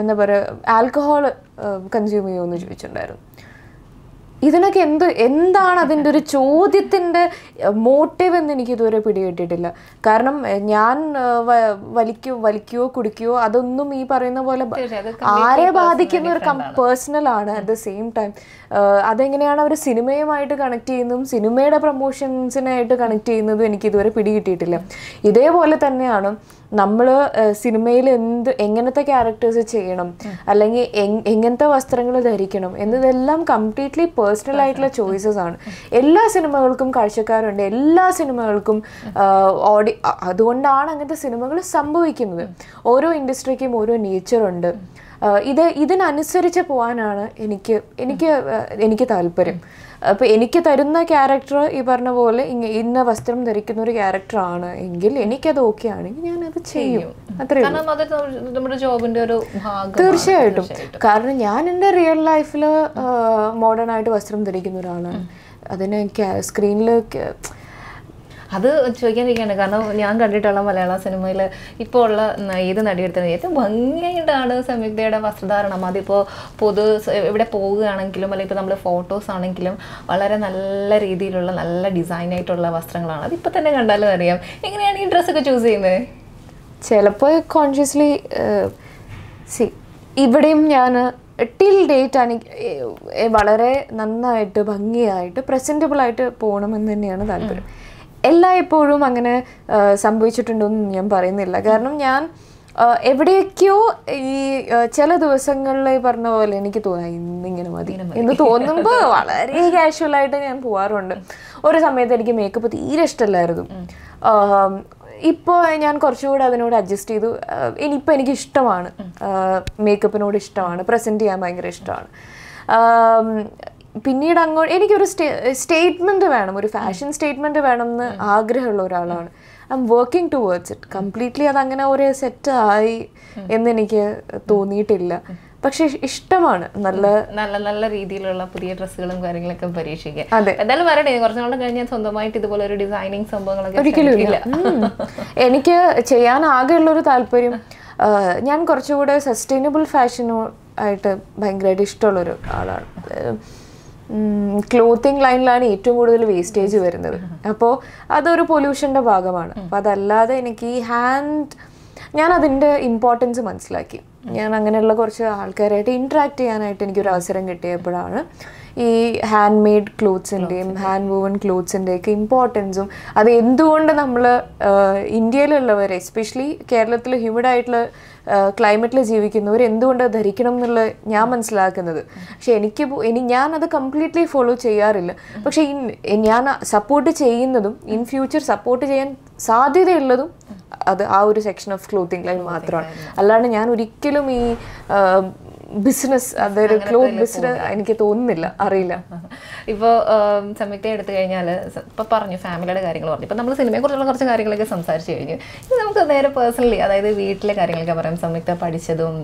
എന്താ പറയുക ആൽക്കഹോൾ കൺസ്യൂം ചെയ്യുമോ എന്ന് ചോദിച്ചിട്ടുണ്ടായിരുന്നു ഇതിനൊക്കെ എന്ത് എന്താണ് അതിൻ്റെ ഒരു ചോദ്യത്തിൻ്റെ മോട്ടീവ് എന്ന് എനിക്ക് ഇതുവരെ പിടികിട്ടിട്ടില്ല കാരണം ഞാൻ വലിക്കോ വലിക്കുകയോ കുടിക്കുകയോ അതൊന്നും ഈ പറയുന്ന പോലെ ആരെ ബാധിക്കുന്ന ഒരു പേഴ്സണൽ ആണ് അറ്റ് ദ സെയിം ടൈം അതെങ്ങനെയാണ് അവർ സിനിമയുമായിട്ട് കണക്ട് ചെയ്യുന്നതും സിനിമയുടെ പ്രൊമോഷൻസിനായിട്ട് കണക്ട് ചെയ്യുന്നതും എനിക്ക് ഇതുവരെ പിടികിട്ടിയിട്ടില്ല ഇതേപോലെ തന്നെയാണ് നമ്മൾ സിനിമയിൽ എന്ത് എങ്ങനത്തെ ക്യാരക്ടേഴ്സ് ചെയ്യണം അല്ലെങ്കിൽ എങ്ങനത്തെ വസ്ത്രങ്ങൾ ധരിക്കണം എന്നതെല്ലാം കംപ്ലീറ്റ്ലി പേഴ്സണൽ ആയിട്ടുള്ള ചോയ്സസ് ആണ് എല്ലാ സിനിമകൾക്കും കാഴ്ചക്കാരുണ്ട് എല്ലാ സിനിമകൾക്കും ഓഡി അതുകൊണ്ടാണ് അങ്ങനത്തെ സിനിമകൾ സംഭവിക്കുന്നത് ഓരോ ഇൻഡസ്ട്രിക്കും ഓരോ നേച്ചറുണ്ട് ഇത് ഇതിനനുസരിച്ച് പോകാനാണ് എനിക്ക് എനിക്ക് എനിക്ക് താല്പര്യം അപ്പോൾ എനിക്ക് തരുന്ന ക്യാരക്ടർ ഈ പറഞ്ഞ പോലെ ഇന്ന വസ്ത്രം ധരിക്കുന്ന ഒരു ക്യാരക്ടർ ആണ് എങ്കിൽ എനിക്കത് ഓക്കെ ആണെങ്കിൽ ഞാൻ അത് ചെയ്യും അത്രയും നമ്മുടെ ഒരു തീർച്ചയായിട്ടും കാരണം ഞാൻ എൻ്റെ റിയൽ ലൈഫിൽ മോഡേൺ ആയിട്ട് വസ്ത്രം ധരിക്കുന്ന ഒരാളാണ് അതിന് സ്ക്രീനിൽ അത് ചോദിക്കാനിരിക്കുകയാണ് കാരണം ഞാൻ കണ്ടിട്ടുള്ള മലയാള സിനിമയിൽ ഇപ്പോൾ ഉള്ള ഏത് നടിയെടുത്തത് ഏറ്റവും ഭംഗിയായിട്ടാണ് സംയുക്തയുടെ വസ്ത്രധാരണം അതിപ്പോൾ പൊതു എവിടെ പോവുകയാണെങ്കിലും അല്ലെങ്കിൽ ഇപ്പോൾ നമ്മൾ ഫോട്ടോസ് ആണെങ്കിലും വളരെ നല്ല രീതിയിലുള്ള നല്ല ഡിസൈനായിട്ടുള്ള വസ്ത്രങ്ങളാണ് അതിപ്പോൾ തന്നെ കണ്ടാലും അറിയാം എങ്ങനെയാണ് ഈ ഡ്രസ്സൊക്കെ ചൂസ് ചെയ്യുന്നത് ചിലപ്പോൾ കോൺഷ്യസ്ലി സി ഇവിടെയും ഞാൻ ടിൽ ഡേറ്റ് എനിക്ക് വളരെ നന്നായിട്ട് ഭംഗിയായിട്ട് പ്രസൻറ്റബിളായിട്ട് പോകണമെന്ന് തന്നെയാണ് താല്പര്യം എല്ലായ്പ്പോഴും അങ്ങനെ സംഭവിച്ചിട്ടുണ്ടെന്ന് ഞാൻ പറയുന്നില്ല കാരണം ഞാൻ എവിടെയൊക്കെയോ ഈ ചില ദിവസങ്ങളിൽ പറഞ്ഞ പോലെ എനിക്ക് തോന്നാം ഇന്നിങ്ങനെ മതി എന്ന് തോന്നുമ്പോൾ വളരെ കാഷ്വൽ ആയിട്ട് ഞാൻ പോവാറുണ്ട് ഒരു സമയത്ത് എനിക്ക് മേക്കപ്പ് തീരെ ഇഷ്ടമല്ലായിരുന്നു ഇപ്പോൾ ഞാൻ കുറച്ചുകൂടെ അതിനോട് അഡ്ജസ്റ്റ് ചെയ്തു ഇനിയിപ്പോൾ എനിക്ക് ഇഷ്ടമാണ് മേക്കപ്പിനോട് ഇഷ്ടമാണ് പ്രസൻറ്റ് ചെയ്യാൻ ഭയങ്കര ഇഷ്ടമാണ് പിന്നീട് അങ്ങോട്ട് എനിക്കൊരു സ്റ്റേ സ്റ്റേറ്റ്മെൻറ്റ് വേണം ഒരു ഫാഷൻ സ്റ്റേറ്റ്മെൻറ്റ് വേണം എന്ന് ആഗ്രഹമുള്ള ഒരാളാണ് I'm working towards it completely അതങ്ങനെ ഒരേ സെറ്റ് ആയി എന്നെനിക്ക് തോന്നിയിട്ടില്ല പക്ഷെ ഇഷ്ടമാണ് നല്ല നല്ല നല്ല രീതിയിലുള്ള പുതിയ ഡ്രസ്സുകളും കാര്യങ്ങളൊക്കെ പരീക്ഷിക്കുക അതെ എന്തായാലും വരട്ടെ കുറച്ചു നാളും കഴിഞ്ഞാൽ സ്വന്തമായിട്ട് ഇതുപോലെ ഒരു ഡിസൈനിങ് സംഭവങ്ങളൊക്കെ ഒരിക്കലും ഇല്ല എനിക്ക് ചെയ്യാൻ ആകെയുള്ള ഒരു താല്പര്യം ഞാൻ കുറച്ചുകൂടെ സസ്റ്റൈനബിൾ ഫാഷനോ ആയിട്ട് ഭയങ്കരമായിട്ട് ഇഷ്ടമുള്ളൊരു ആളാണ് ക്ലോത്തിങ് ലൈനിലാണ് ഏറ്റവും കൂടുതൽ വേസ്റ്റേജ് വരുന്നത് അപ്പോൾ അതൊരു പൊല്യൂഷൻ്റെ ഭാഗമാണ് അപ്പോൾ അതല്ലാതെ എനിക്ക് ഈ ഹാൻഡ് ഞാൻ അതിൻ്റെ ഇമ്പോർട്ടൻസ് മനസ്സിലാക്കി ഞാൻ അങ്ങനെയുള്ള കുറച്ച് ആൾക്കാരായിട്ട് ഇൻട്രാക്ട് ചെയ്യാനായിട്ട് എനിക്കൊരു അവസരം കിട്ടിയപ്പോഴാണ് ഈ ഹാൻഡ് മെയ്ഡ് ക്ലോത്ത്സിൻ്റെയും ഹാൻഡ് വൂവൺ ക്ലോത്ത്സിൻ്റെയൊക്കെ ഇമ്പോർട്ടൻസും അത് എന്തുകൊണ്ട് നമ്മൾ ഇന്ത്യയിലുള്ളവർ എസ്പെഷ്യലി കേരളത്തിൽ ഹ്യൂമിഡായിട്ടുള്ള ക്ലൈമറ്റിൽ ജീവിക്കുന്നവർ എന്തുകൊണ്ട് ധരിക്കണം എന്നുള്ള ഞാൻ മനസ്സിലാക്കുന്നത് പക്ഷെ എനിക്ക് ഇനി ഞാനത് കംപ്ലീറ്റ്ലി ഫോളോ ചെയ്യാറില്ല പക്ഷേ ഞാൻ സപ്പോർട്ട് ചെയ്യുന്നതും ഇൻ ഫ്യൂച്ചർ സപ്പോർട്ട് ചെയ്യാൻ സാധ്യതയുള്ളതും അത് ആ ഒരു സെക്ഷൻ ഓഫ് ക്ലോത്തിങ് ലൈൻ മാത്രമാണ് അല്ലാണ്ട് ഞാൻ ഒരിക്കലും ഒരിക്കലും ഈ ബിസിനസ് അതായത് ക്ലോത്ത് ബിസിനസ് എനിക്ക് തോന്നുന്നില്ല അറിയില്ല ഇപ്പോൾ സംയുക്ത എടുത്തു കഴിഞ്ഞാൽ ഇപ്പോൾ പറഞ്ഞു ഫാമിലിയുടെ കാര്യങ്ങൾ പറഞ്ഞു ഇപ്പോൾ നമ്മൾ സിനിമയെ കുറിച്ചുള്ള കുറച്ച് കാര്യങ്ങളൊക്കെ സംസാരിച്ചു കഴിഞ്ഞു ഇനി നമുക്ക് നേരെ പേഴ്സണലി അതായത് വീട്ടിലെ കാര്യങ്ങളൊക്കെ പറയാം സംയുക്ത പഠിച്ചതും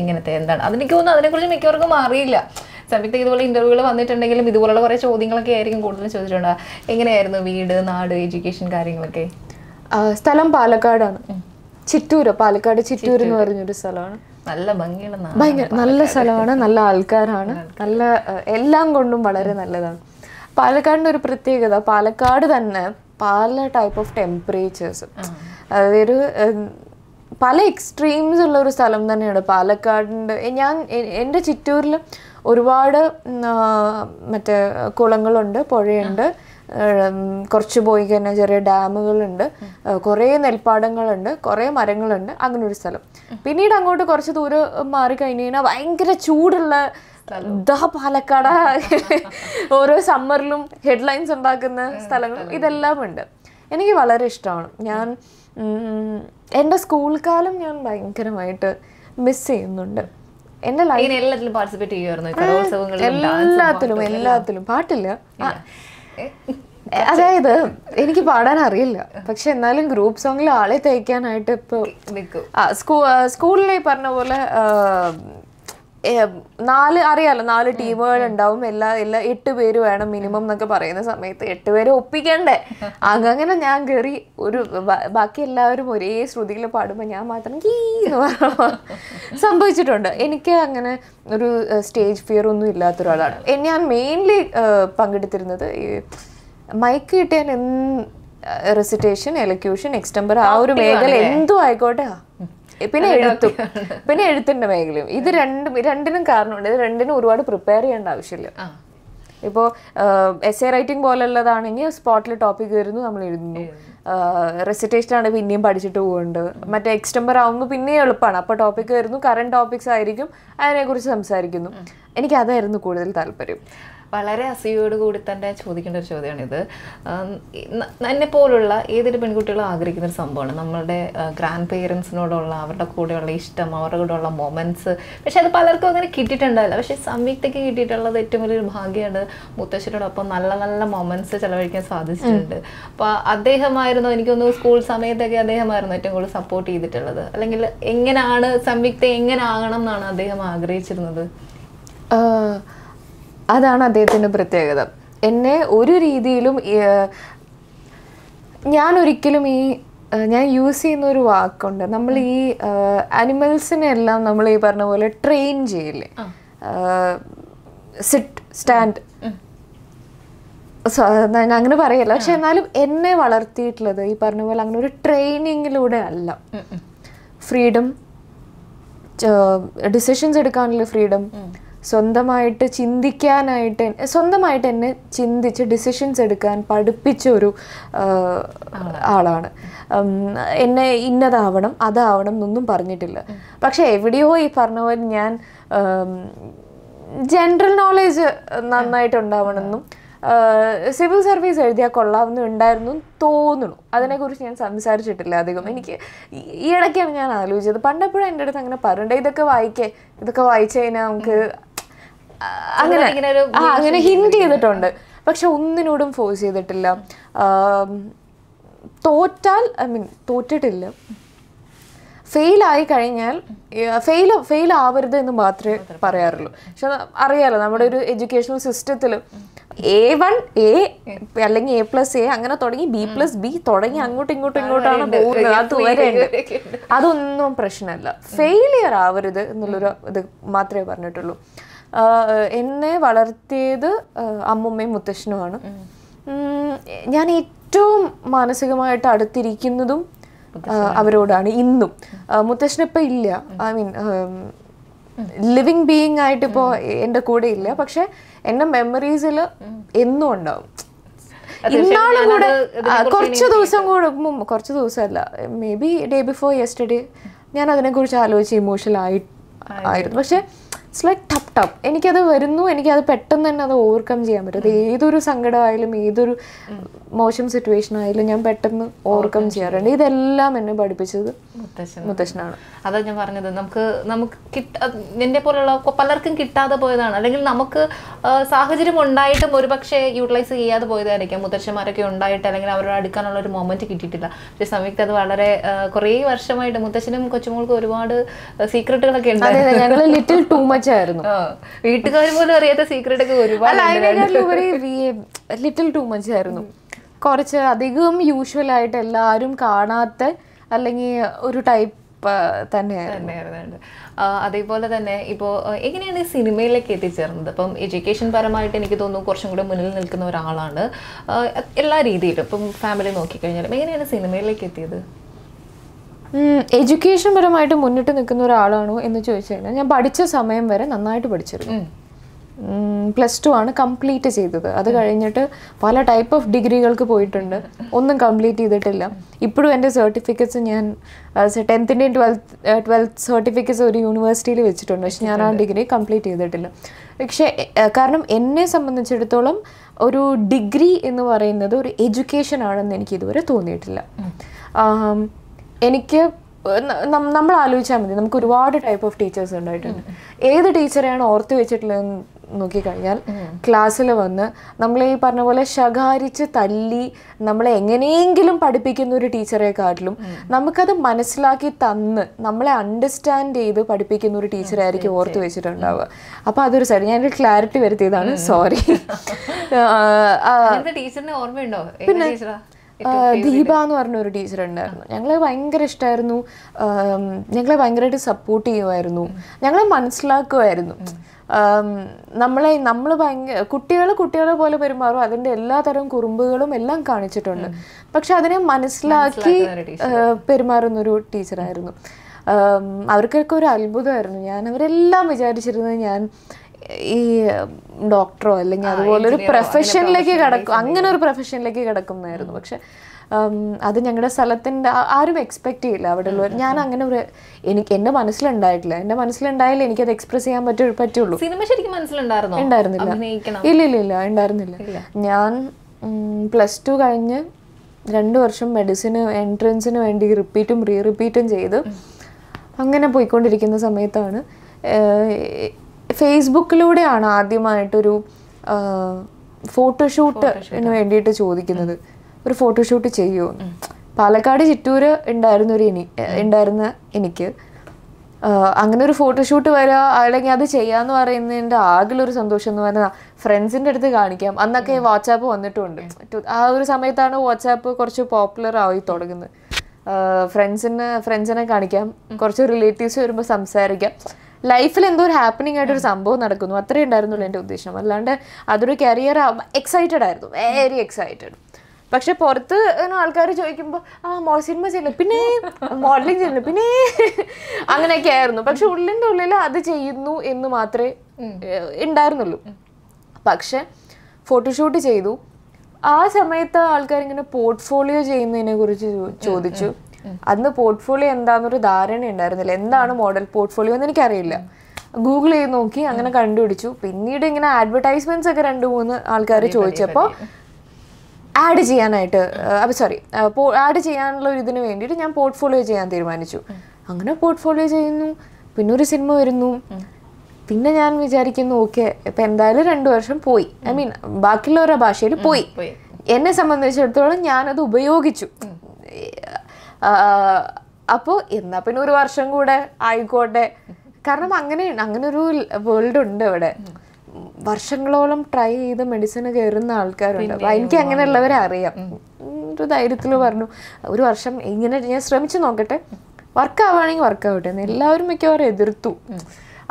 എങ്ങനത്തെ എന്താണ് അതെനിക്ക് തോന്നുന്നു അതിനെക്കുറിച്ച് മിക്കവർക്കും അറിയില്ല സംയുക്ത ഇതുപോലെ ഇൻ്റർവ്യൂകൾ വന്നിട്ടുണ്ടെങ്കിലും ഇതുപോലുള്ള കുറേ ചോദ്യങ്ങളൊക്കെ ആയിരിക്കും കൂടുതൽ ചോദിച്ചിട്ടുണ്ടാകുക എങ്ങനെയായിരുന്നു വീട് നാട് എഡ്യൂക്കേഷൻ കാര്യങ്ങളൊക്കെ സ്ഥലം പാലക്കാടാണ് ചിറ്റൂരോ പാലക്കാട് ചിറ്റൂർ എന്ന് പറഞ്ഞൊരു സ്ഥലമാണ് നല്ല ഭംഗിയുള്ള ഭയങ്കര നല്ല സ്ഥലമാണ് നല്ല ആൾക്കാരാണ് നല്ല എല്ലാം കൊണ്ടും വളരെ നല്ലതാണ് പാലക്കാടിൻ്റെ ഒരു പ്രത്യേകത പാലക്കാട് തന്നെ പല ടൈപ്പ് ഓഫ് ടെമ്പറേച്ചേഴ്സ് അതൊരു പല എക്സ്ട്രീംസ് ഉള്ള ഒരു സ്ഥലം തന്നെയാണ് പാലക്കാടിൻ്റെ ഞാൻ എൻ്റെ ചിറ്റൂരിൽ ഒരുപാട് മറ്റേ കുളങ്ങളുണ്ട് പുഴയുണ്ട് കുറച്ച് പോയി കഴിഞ്ഞാൽ ചെറിയ ഡാമുകളുണ്ട് കുറേ നെൽപ്പാടങ്ങളുണ്ട് കുറേ മരങ്ങളുണ്ട് അങ്ങനെ ഒരു സ്ഥലം പിന്നീട് അങ്ങോട്ട് കുറച്ച് ദൂരം മാറി കഴിഞ്ഞ് കഴിഞ്ഞാൽ ഭയങ്കര ചൂടുള്ള ദാ പാലക്കാട ഓരോ സമ്മറിലും ഹെഡ്ലൈൻസ് ഉണ്ടാക്കുന്ന സ്ഥലങ്ങൾ ഇതെല്ലാം ഉണ്ട് എനിക്ക് വളരെ ഇഷ്ടമാണ് ഞാൻ എൻ്റെ സ്കൂൾ കാലം ഞാൻ ഭയങ്കരമായിട്ട് മിസ് ചെയ്യുന്നുണ്ട് എന്റെ ലൈഫ് എല്ലാത്തിലും പാർട്ടിസിപ്പേറ്റ് എല്ലാത്തിലും എല്ലാത്തിലും പാട്ടില്ല അതായത് എനിക്ക് പാടാൻ അറിയില്ല പക്ഷെ എന്നാലും ഗ്രൂപ്പ് സോങ്ങിൽ ആളെ തയ്ക്കാനായിട്ട് ഇപ്പോൾ സ്കൂളിലെ പറഞ്ഞ പോലെ നാല് അറിയാലോ നാല് ടീമുകൾ ഉണ്ടാവും എല്ലാ എല്ലാ എട്ട് പേര് വേണം മിനിമം എന്നൊക്കെ പറയുന്ന സമയത്ത് എട്ട് പേര് ഒപ്പിക്കണ്ടേ അങ്ങനെ ഞാൻ കയറി ഒരു ബാക്കി എല്ലാവരും ഒരേ ശ്രുതിയിൽ പാടുമ്പോൾ ഞാൻ മാത്രം കീ സംഭവിച്ചിട്ടുണ്ട് എനിക്ക് അങ്ങനെ ഒരു സ്റ്റേജ് ഫിയർ ഒന്നും ഇല്ലാത്ത ഒരാളാണ് ഞാൻ മെയിൻലി പങ്കെടുത്തിരുന്നത് ഈ മൈക്ക് കിട്ടിയാൽ റെസിറ്റേഷൻ എലക്യൂഷൻ എക്സ്റ്റംബർ ആ ഒരു മേഖല എന്തും ആയിക്കോട്ടെ പിന്നെ എഴുത്തും പിന്നെ എഴുത്തിന്റെ മേഖലയും ഇത് രണ്ടും രണ്ടിനും കാരണമുണ്ട് ഇത് രണ്ടിനും ഒരുപാട് പ്രിപ്പയർ ചെയ്യേണ്ട ആവശ്യമില്ല ഇപ്പോൾ എസ് എ റൈറ്റിംഗ് പോലുള്ളതാണെങ്കിൽ സ്പോട്ടിൽ ടോപ്പിക് വരുന്നു നമ്മൾ എഴുതുന്നു റെസിറ്റേഷൻ ആണ് പിന്നെയും പഠിച്ചിട്ട് പോകുന്നുണ്ട് മറ്റേ എക്സ്റ്റംബർ ആവുമ്പോൾ പിന്നെയും എളുപ്പമാണ് അപ്പോൾ ടോപ്പിക് വരുന്നു കറണ്ട് ടോപ്പിക്സ് ആയിരിക്കും അതിനെക്കുറിച്ച് സംസാരിക്കുന്നു എനിക്ക് അതായിരുന്നു കൂടുതൽ താല്പര്യം വളരെ കൂടി തന്നെ ചോദിക്കേണ്ട ഒരു ചോദ്യമാണിത് എന്നെ പോലുള്ള ഏതൊരു പെൺകുട്ടികളും ആഗ്രഹിക്കുന്ന ഒരു സംഭവമാണ് നമ്മളുടെ ഗ്രാൻഡ് പേരൻസിനോടുള്ള അവരുടെ കൂടെയുള്ള ഇഷ്ടം അവരുടെ കൂടെയുള്ള മൊമെൻറ്റ്സ് പക്ഷെ അത് പലർക്കും അങ്ങനെ കിട്ടിയിട്ടുണ്ടാവില്ല പക്ഷേ സംയുക്തയ്ക്ക് കിട്ടിയിട്ടുള്ളത് ഏറ്റവും വലിയൊരു ഭാഗ്യമാണ് മുത്തശ്ശനോടൊപ്പം നല്ല നല്ല മൊമെൻറ്റ്സ് ചിലവഴിക്കാൻ സാധിച്ചിട്ടുണ്ട് അപ്പോൾ അദ്ദേഹമായിരുന്നു എനിക്കൊന്ന് സ്കൂൾ സമയത്തൊക്കെ അദ്ദേഹമായിരുന്നു ഏറ്റവും കൂടുതൽ സപ്പോർട്ട് ചെയ്തിട്ടുള്ളത് അല്ലെങ്കിൽ എങ്ങനെയാണ് സംയുക്ത എങ്ങനെ ആകണം എന്നാണ് അദ്ദേഹം ആഗ്രഹിച്ചിരുന്നത് അതാണ് അദ്ദേഹത്തിൻ്റെ പ്രത്യേകത എന്നെ ഒരു രീതിയിലും ഞാൻ ഒരിക്കലും ഈ ഞാൻ യൂസ് ചെയ്യുന്ന ഒരു വാക്കുണ്ട് നമ്മൾ ഈ അനിമൽസിനെ എല്ലാം നമ്മൾ ഈ പറഞ്ഞ പോലെ ട്രെയിൻ ചെയ്യില്ലേ സിറ്റ് സ്റ്റാൻഡ് ഞാൻ അങ്ങനെ പറയല്ല പക്ഷെ എന്നാലും എന്നെ വളർത്തിയിട്ടുള്ളത് ഈ പറഞ്ഞ പോലെ അങ്ങനെ ഒരു ട്രെയിനിങ്ങിലൂടെ അല്ല ഫ്രീഡം ഡിസിഷൻസ് എടുക്കാനുള്ള ഫ്രീഡം സ്വന്തമായിട്ട് ചിന്തിക്കാനായിട്ട് സ്വന്തമായിട്ട് എന്നെ ചിന്തിച്ച് ഡിസിഷൻസ് എടുക്കാൻ പഠിപ്പിച്ച ഒരു ആളാണ് എന്നെ ഇന്നതാവണം അതാവണം എന്നൊന്നും പറഞ്ഞിട്ടില്ല പക്ഷേ എവിടെയോ ഈ പറഞ്ഞ പോലെ ഞാൻ ജനറൽ നോളേജ് നന്നായിട്ടുണ്ടാവണമെന്നും സിവിൽ സർവീസ് എഴുതിയാൽ കൊള്ളാവുന്ന ഉണ്ടായിരുന്നു തോന്നുന്നു അതിനെക്കുറിച്ച് ഞാൻ സംസാരിച്ചിട്ടില്ല അധികം എനിക്ക് ഈ ഇടയ്ക്കാണ് ഞാൻ ആലോചിച്ചത് പണ്ടപ്പോഴും എൻ്റെ അടുത്ത് അങ്ങനെ പറയണ്ടേ ഇതൊക്കെ വായിക്കേ ഇതൊക്കെ വായിച്ചു കഴിഞ്ഞാൽ നമുക്ക് അങ്ങനെ അങ്ങനെ ഹിന്റ് ചെയ്തിട്ടുണ്ട് പക്ഷെ ഒന്നിനോടും ഫോഴ്സ് ചെയ്തിട്ടില്ല തോറ്റാൽ ഐ മീൻ തോറ്റിട്ടില്ല ഫെയിൽ ആയി കഴിഞ്ഞാൽ ഫെയിൽ ഫെയിൽ ആവരുത് എന്ന് മാത്രമേ പറയാറുള്ളൂ പക്ഷെ അറിയാലോ നമ്മുടെ ഒരു എഡ്യൂക്കേഷണൽ സിസ്റ്റത്തിൽ എ വൺ എ അല്ലെങ്കിൽ എ പ്ലസ് എ അങ്ങനെ തുടങ്ങി ബി പ്ലസ് ബി തുടങ്ങി അങ്ങോട്ടും ഇങ്ങോട്ടും ഇങ്ങോട്ടാണ് പോകുന്നത് അതൊന്നും പ്രശ്നമല്ല ഫെയിലിയർ ആവരുത് എന്നുള്ളൊരു ഇത് മാത്രമേ പറഞ്ഞിട്ടുള്ളൂ എന്നെ വളർത്തിയത് അമ്മുമ്മയും മുത്തശ്ശനുമാണ് ഞാൻ ഏറ്റവും മാനസികമായിട്ട് അടുത്തിരിക്കുന്നതും അവരോടാണ് ഇന്നും മുത്തശ്ശനിപ്പോൾ ഇല്ല ഐ മീൻ ലിവിങ് ബീയിങ് ആയിട്ട് ഇപ്പോൾ എൻ്റെ കൂടെ ഇല്ല പക്ഷെ എൻ്റെ മെമ്മറീസിൽ എന്നും ഉണ്ടാവും ഇന്നാളും കൂടെ കുറച്ച് ദിവസം കൂടെ കുറച്ച് ദിവസമല്ല maybe day before yesterday ഞാൻ അതിനെക്കുറിച്ച് ആലോചിച്ച് ഇമോഷണൽ ആയി ആയിരുന്നു പക്ഷേ ഇറ്റ്സ് ലൈക്ക് ടപ്പ് ടപ്പ് എനിക്കത് വരുന്നു എനിക്കത് പെട്ടെന്ന് തന്നെ അത് ഓവർകം ചെയ്യാൻ പറ്റും ഏതൊരു സങ്കടമായാലും ഏതൊരു മോശം സിറ്റുവേഷൻ ആയാലും ഞാൻ പെട്ടെന്ന് ഓവർകം ചെയ്യാറുണ്ട് ഇതെല്ലാം എന്നെ പഠിപ്പിച്ചത് മുത്തശ്ശനാണ് അതാ ഞാൻ പറഞ്ഞത് നമുക്ക് നമുക്ക് കിട്ട നിന്റെ പോലെയുള്ള പലർക്കും കിട്ടാതെ പോയതാണ് അല്ലെങ്കിൽ നമുക്ക് സാഹചര്യം ഉണ്ടായിട്ടും ഒരുപക്ഷെ യൂട്ടിലൈസ് ചെയ്യാതെ പോയതായിരിക്കാം മുത്തശ്ശന്മാരൊക്കെ ഉണ്ടായിട്ട് അല്ലെങ്കിൽ അവരോട് അടുക്കാനുള്ള ഒരു മൊമെന്റ് കിട്ടിയിട്ടില്ല പക്ഷേ സമയത്ത് അത് വളരെ കുറേ വർഷമായിട്ട് മുത്തശ്ശനും കൊച്ചുമോൾക്കും ഒരുപാട് സീക്രട്ടുകളൊക്കെ ഉണ്ട് ലിറ്റിൽ ടൂ മച്ച് ആയിരുന്നു വീട്ടുകാർ പോലും അറിയാത്ത സീക്രട്ട് ഒക്കെ ഒരുപാട് ലിറ്റിൽ ടു മച്ച് ആയിരുന്നു കുറച്ച് അധികം യൂഷ്വൽ ആയിട്ട് എല്ലാവരും കാണാത്ത അല്ലെങ്കിൽ ഒരു ടൈപ്പ് തന്നെയായിരുന്നു അതേപോലെ തന്നെ ഇപ്പോൾ എങ്ങനെയാണ് സിനിമയിലേക്ക് എത്തിച്ചേർന്നത് അപ്പം എഡ്യൂക്കേഷൻ പരമായിട്ട് എനിക്ക് തോന്നുന്നു കുറച്ചും കൂടെ മുന്നിൽ നിൽക്കുന്ന ഒരാളാണ് എല്ലാ രീതിയിലും ഇപ്പം ഫാമിലി നോക്കിക്കഴിഞ്ഞാലും എങ്ങനെയാണ് സിനിമയിലേക്ക് എത്തിയത് എഡ്യൂക്കേഷൻ പരമായിട്ട് മുന്നിട്ട് നിൽക്കുന്ന ഒരാളാണോ എന്ന് ചോദിച്ചു കഴിഞ്ഞാൽ ഞാൻ പഠിച്ച സമയം വരെ നന്നായിട്ട് പഠിച്ചിരുന്നു പ്ലസ് ടു ആണ് കംപ്ലീറ്റ് ചെയ്തത് അത് കഴിഞ്ഞിട്ട് പല ടൈപ്പ് ഓഫ് ഡിഗ്രികൾക്ക് പോയിട്ടുണ്ട് ഒന്നും കംപ്ലീറ്റ് ചെയ്തിട്ടില്ല ഇപ്പോഴും എൻ്റെ സർട്ടിഫിക്കറ്റ്സ് ഞാൻ ടെൻത്തിൻ്റെയും ട്വൽത്ത് ട്വൽത്ത് സർട്ടിഫിക്കറ്റ്സ് ഒരു യൂണിവേഴ്സിറ്റിയിൽ വെച്ചിട്ടുണ്ട് പക്ഷെ ഞാൻ ആ ഡിഗ്രി കംപ്ലീറ്റ് ചെയ്തിട്ടില്ല പക്ഷേ കാരണം എന്നെ സംബന്ധിച്ചിടത്തോളം ഒരു ഡിഗ്രി എന്ന് പറയുന്നത് ഒരു എഡ്യൂക്കേഷൻ ആണെന്ന് എനിക്ക് ഇതുവരെ തോന്നിയിട്ടില്ല എനിക്ക് നമ്മൾ ആലോചിച്ചാൽ മതി നമുക്ക് ഒരുപാട് ടൈപ്പ് ഓഫ് ടീച്ചേഴ്സ് ഉണ്ടായിട്ടുണ്ട് ഏത് ടീച്ചറെയാണ് ഓർത്ത് വെച്ചിട്ടുള്ളത് നോക്കിക്കഴിഞ്ഞാൽ ക്ലാസ്സിൽ വന്ന് നമ്മളെ ഈ പറഞ്ഞ പോലെ ശകാരിച്ച് തല്ലി നമ്മളെ എങ്ങനെയെങ്കിലും പഠിപ്പിക്കുന്ന ഒരു ടീച്ചറെക്കാട്ടിലും നമുക്കത് മനസ്സിലാക്കി തന്ന് നമ്മളെ അണ്ടർസ്റ്റാൻഡ് ചെയ്ത് പഠിപ്പിക്കുന്ന ഒരു ടീച്ചറായിരിക്കും ഓർത്ത് വെച്ചിട്ടുണ്ടാവുക അപ്പോൾ അതൊരു സൈഡ് ഞാൻ ക്ലാരിറ്റി വരുത്തിയതാണ് സോറി ടീച്ചറിനെ ഓർമ്മയുണ്ടോ പിന്നെ ദീപ എന്ന് പറഞ്ഞ ഒരു ടീച്ചർ ഉണ്ടായിരുന്നു ഞങ്ങളെ ഭയങ്കര ഇഷ്ടമായിരുന്നു ഞങ്ങളെ ഭയങ്കരമായിട്ട് സപ്പോർട്ട് ചെയ്യുമായിരുന്നു ഞങ്ങളെ മനസ്സിലാക്കുമായിരുന്നു നമ്മളെ നമ്മൾ ഭയങ്കര കുട്ടികൾ കുട്ടികളെ പോലെ പെരുമാറും അതിൻ്റെ എല്ലാ തരം കുറുമ്പുകളും എല്ലാം കാണിച്ചിട്ടുണ്ട് പക്ഷെ അതിനെ മനസ്സിലാക്കി പെരുമാറുന്ന ഒരു ടീച്ചറായിരുന്നു അവർക്കൊക്കെ ഒരു അത്ഭുതമായിരുന്നു ഞാൻ അവരെല്ലാം വിചാരിച്ചിരുന്നത് ഞാൻ ഈ ഡോക്ടറോ അല്ലെങ്കിൽ അതുപോലെ ഒരു പ്രൊഫഷനിലേക്ക് കിടക്കും അങ്ങനെ ഒരു പ്രൊഫഷനിലേക്ക് കിടക്കുന്നതായിരുന്നു പക്ഷെ അത് ഞങ്ങളുടെ സ്ഥലത്തിൻ്റെ ആരും എക്സ്പെക്റ്റ് ചെയ്യില്ല അവിടെ ഉള്ളവർ ഞാൻ അങ്ങനെ ഒരു എനിക്ക് എൻ്റെ മനസ്സിലുണ്ടായിട്ടില്ല എൻ്റെ മനസ്സിലുണ്ടായാലും എനിക്കത് എക്സ്പ്രസ് ചെയ്യാൻ പറ്റൂ പറ്റുള്ളൂ സിനിമ ശരിക്കും മനസ്സിലുണ്ടായിരുന്നു ഉണ്ടായിരുന്നില്ല ഇല്ല ഇല്ല ഇല്ല ഉണ്ടായിരുന്നില്ല ഞാൻ പ്ലസ് ടു കഴിഞ്ഞ് രണ്ട് വർഷം മെഡിസിന് എൻട്രൻസിന് വേണ്ടി റിപ്പീറ്റും റീ റിപ്പീറ്റും ചെയ്ത് അങ്ങനെ പോയിക്കൊണ്ടിരിക്കുന്ന സമയത്താണ് ഫേസ്ബുക്കിലൂടെയാണ് ആദ്യമായിട്ടൊരു ഫോട്ടോഷൂട്ടിന് വേണ്ടിയിട്ട് ചോദിക്കുന്നത് ഒരു ഫോട്ടോഷൂട്ട് ചെയ്യുമോ പാലക്കാട് ചിറ്റൂര് ഉണ്ടായിരുന്ന ഒരു ഉണ്ടായിരുന്ന എനിക്ക് അങ്ങനെ ഒരു ഫോട്ടോഷൂട്ട് വരിക അല്ലെങ്കിൽ അത് ചെയ്യാന്ന് പറയുന്നതിൻ്റെ ആകെയുള്ളൊരു സന്തോഷം എന്ന് പറഞ്ഞാൽ ഫ്രണ്ട്സിന്റെ അടുത്ത് കാണിക്കാം അന്നൊക്കെ വാട്സാപ്പ് വന്നിട്ടുണ്ട് ആ ഒരു സമയത്താണ് വാട്സാപ്പ് കുറച്ച് പോപ്പുലർ ആയി തുടങ്ങുന്നത് ഫ്രണ്ട്സിന് ഫ്രണ്ട്സിനെ കാണിക്കാം കുറച്ച് റിലേറ്റീവ്സ് വരുമ്പോൾ സംസാരിക്കാം ലൈഫിൽ എന്തോ ഒരു ഹാപ്പനിങ് ആയിട്ട് ഒരു സംഭവം നടക്കുന്നു അത്രേ ഉണ്ടായിരുന്നുള്ളൂ എൻ്റെ ഉദ്ദേശം അല്ലാണ്ട് അതൊരു കരിയർ എക്സൈറ്റഡ് ആയിരുന്നു വെരി എക്സൈറ്റഡ് പക്ഷെ പുറത്ത് ആൾക്കാർ ചോദിക്കുമ്പോൾ ആ സിനിമ ചെയ്യുന്നു പിന്നെ മോഡലിംഗ് ചെയ്യുന്നു പിന്നെ അങ്ങനെയൊക്കെ ആയിരുന്നു പക്ഷെ ഉള്ളിൻ്റെ ഉള്ളിൽ അത് ചെയ്യുന്നു എന്ന് മാത്രമേ ഉണ്ടായിരുന്നുള്ളൂ പക്ഷെ ഫോട്ടോഷൂട്ട് ചെയ്തു ആ സമയത്ത് ആൾക്കാരിങ്ങനെ ഇങ്ങനെ പോർട്ട്ഫോളിയോ ചെയ്യുന്നതിനെ കുറിച്ച് ചോദിച്ചു അന്ന് പോർട്ട്ഫോളിയോ എന്താണെന്നൊരു ധാരണ ഉണ്ടായിരുന്നില്ല എന്താണ് മോഡൽ പോർട്ട്ഫോളിയോ എന്ന് എനിക്കറിയില്ല ഗൂഗിൾ ചെയ്ത് നോക്കി അങ്ങനെ കണ്ടുപിടിച്ചു പിന്നീട് ഇങ്ങനെ അഡ്വർടൈസ്മെന്റ്സ് ഒക്കെ രണ്ട് മൂന്ന് ആൾക്കാർ ചോദിച്ചപ്പോൾ ആഡ് ചെയ്യാനായിട്ട് സോറി ആഡ് ചെയ്യാനുള്ള ഒരു ഇതിന് വേണ്ടിയിട്ട് ഞാൻ പോർട്ട്ഫോളിയോ ചെയ്യാൻ തീരുമാനിച്ചു അങ്ങനെ പോർട്ട്ഫോളിയോ ചെയ്യുന്നു പിന്നെ ഒരു സിനിമ വരുന്നു പിന്നെ ഞാൻ വിചാരിക്കുന്നു ഓക്കെ ഇപ്പൊ എന്തായാലും രണ്ടു വർഷം പോയി ഐ മീൻ ബാക്കിയുള്ളവരുടെ ഭാഷയിൽ പോയി എന്നെ സംബന്ധിച്ചിടത്തോളം ഞാനത് ഉപയോഗിച്ചു അപ്പോൾ എന്നാൽ പിന്നെ ഒരു വർഷം കൂടെ ആയിക്കോട്ടെ കാരണം അങ്ങനെ അങ്ങനെ ഒരു വേൾഡ് ഉണ്ട് ഇവിടെ വർഷങ്ങളോളം ട്രൈ ചെയ്ത് മെഡിസിൻ കയറുന്ന ആൾക്കാരുണ്ട് അപ്പം എനിക്ക് അങ്ങനെയുള്ളവരെ അറിയാം ഒരു ധൈര്യത്തിൽ പറഞ്ഞു ഒരു വർഷം ഇങ്ങനെ ഞാൻ ശ്രമിച്ചു നോക്കട്ടെ വർക്ക് ആവുകയാണെങ്കിൽ വർക്ക് ആവട്ടെ എല്ലാവരും മിക്കവാറും എതിർത്തു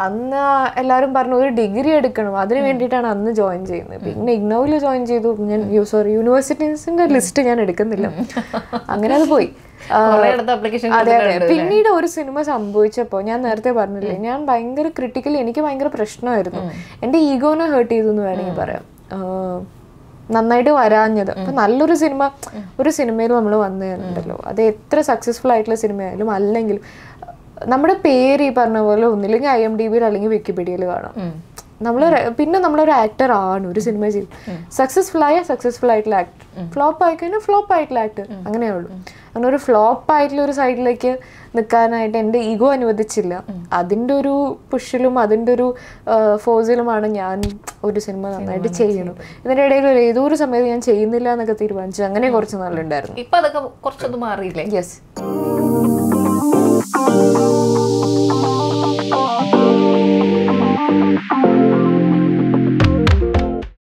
അന്ന് എല്ലാവരും പറഞ്ഞു ഒരു ഡിഗ്രി എടുക്കണം അതിന് വേണ്ടിയിട്ടാണ് അന്ന് ജോയിൻ ചെയ്യുന്നത് പിന്നെ ഇഗ്നോയില് ജോയിൻ ചെയ്തു ഞാൻ സോറി യൂണിവേഴ്സിറ്റീസിന്റെ ലിസ്റ്റ് ഞാൻ എടുക്കുന്നില്ല അങ്ങനെ അത് പോയി പിന്നീട് ഒരു സിനിമ സംഭവിച്ചപ്പോൾ ഞാൻ നേരത്തെ പറഞ്ഞില്ലേ ഞാൻ ഭയങ്കര ക്രിട്ടിക്കൽ എനിക്ക് ഭയങ്കര പ്രശ്നമായിരുന്നു എൻ്റെ ഈഗോനെ ഹേർട്ട് ചെയ്തു എന്ന് വേണമെങ്കിൽ പറയാം നന്നായിട്ട് വരാഞ്ഞത് അപ്പൊ നല്ലൊരു സിനിമ ഒരു സിനിമയിൽ നമ്മൾ വന്നു അത് എത്ര സക്സസ്ഫുൾ ആയിട്ടുള്ള സിനിമയായാലും അല്ലെങ്കിലും നമ്മുടെ പേര് ഈ പറഞ്ഞ പോലെ ഒന്നില്ലെങ്കിൽ ഐ എം ഡി ബിയിൽ അല്ലെങ്കിൽ വിക്കിപീഡിയയിൽ കാണാം നമ്മൾ പിന്നെ നമ്മളൊരു ആക്ടർ ആണ് ഒരു സിനിമ ചെയ്യും സക്സസ്ഫുൾ ആയ സക്സസ്ഫുൾ ആയിട്ടുള്ള ആക്ടർ ഫ്ലോപ്പ് ആയി കഴിഞ്ഞാൽ ഫ്ലോപ്പ് ആയിട്ടുള്ള ആക്ടർ അങ്ങനെ ഉള്ളൂ അങ്ങനെ ഒരു ഫ്ലോപ്പ് ആയിട്ടുള്ള ഒരു സൈഡിലേക്ക് നിൽക്കാനായിട്ട് എൻ്റെ ഈഗോ അനുവദിച്ചില്ല അതിൻ്റെ ഒരു പുഷിലും അതിൻ്റെ ഒരു ഫോഴ്സിലുമാണ് ഞാൻ ഒരു സിനിമ നന്നായിട്ട് ചെയ്യണം ഇതിൻ്റെ ഇടയിൽ ഒരു ഏതോ ഒരു സമയത്ത് ഞാൻ ചെയ്യുന്നില്ല എന്നൊക്കെ തീരുമാനിച്ചു അങ്ങനെ കുറച്ച് നാളുണ്ടായിരുന്നു ഇപ്പൊ അതൊക്കെ കുറച്ചൊന്നും മാറിയില്ലേ യെസ് Thank you.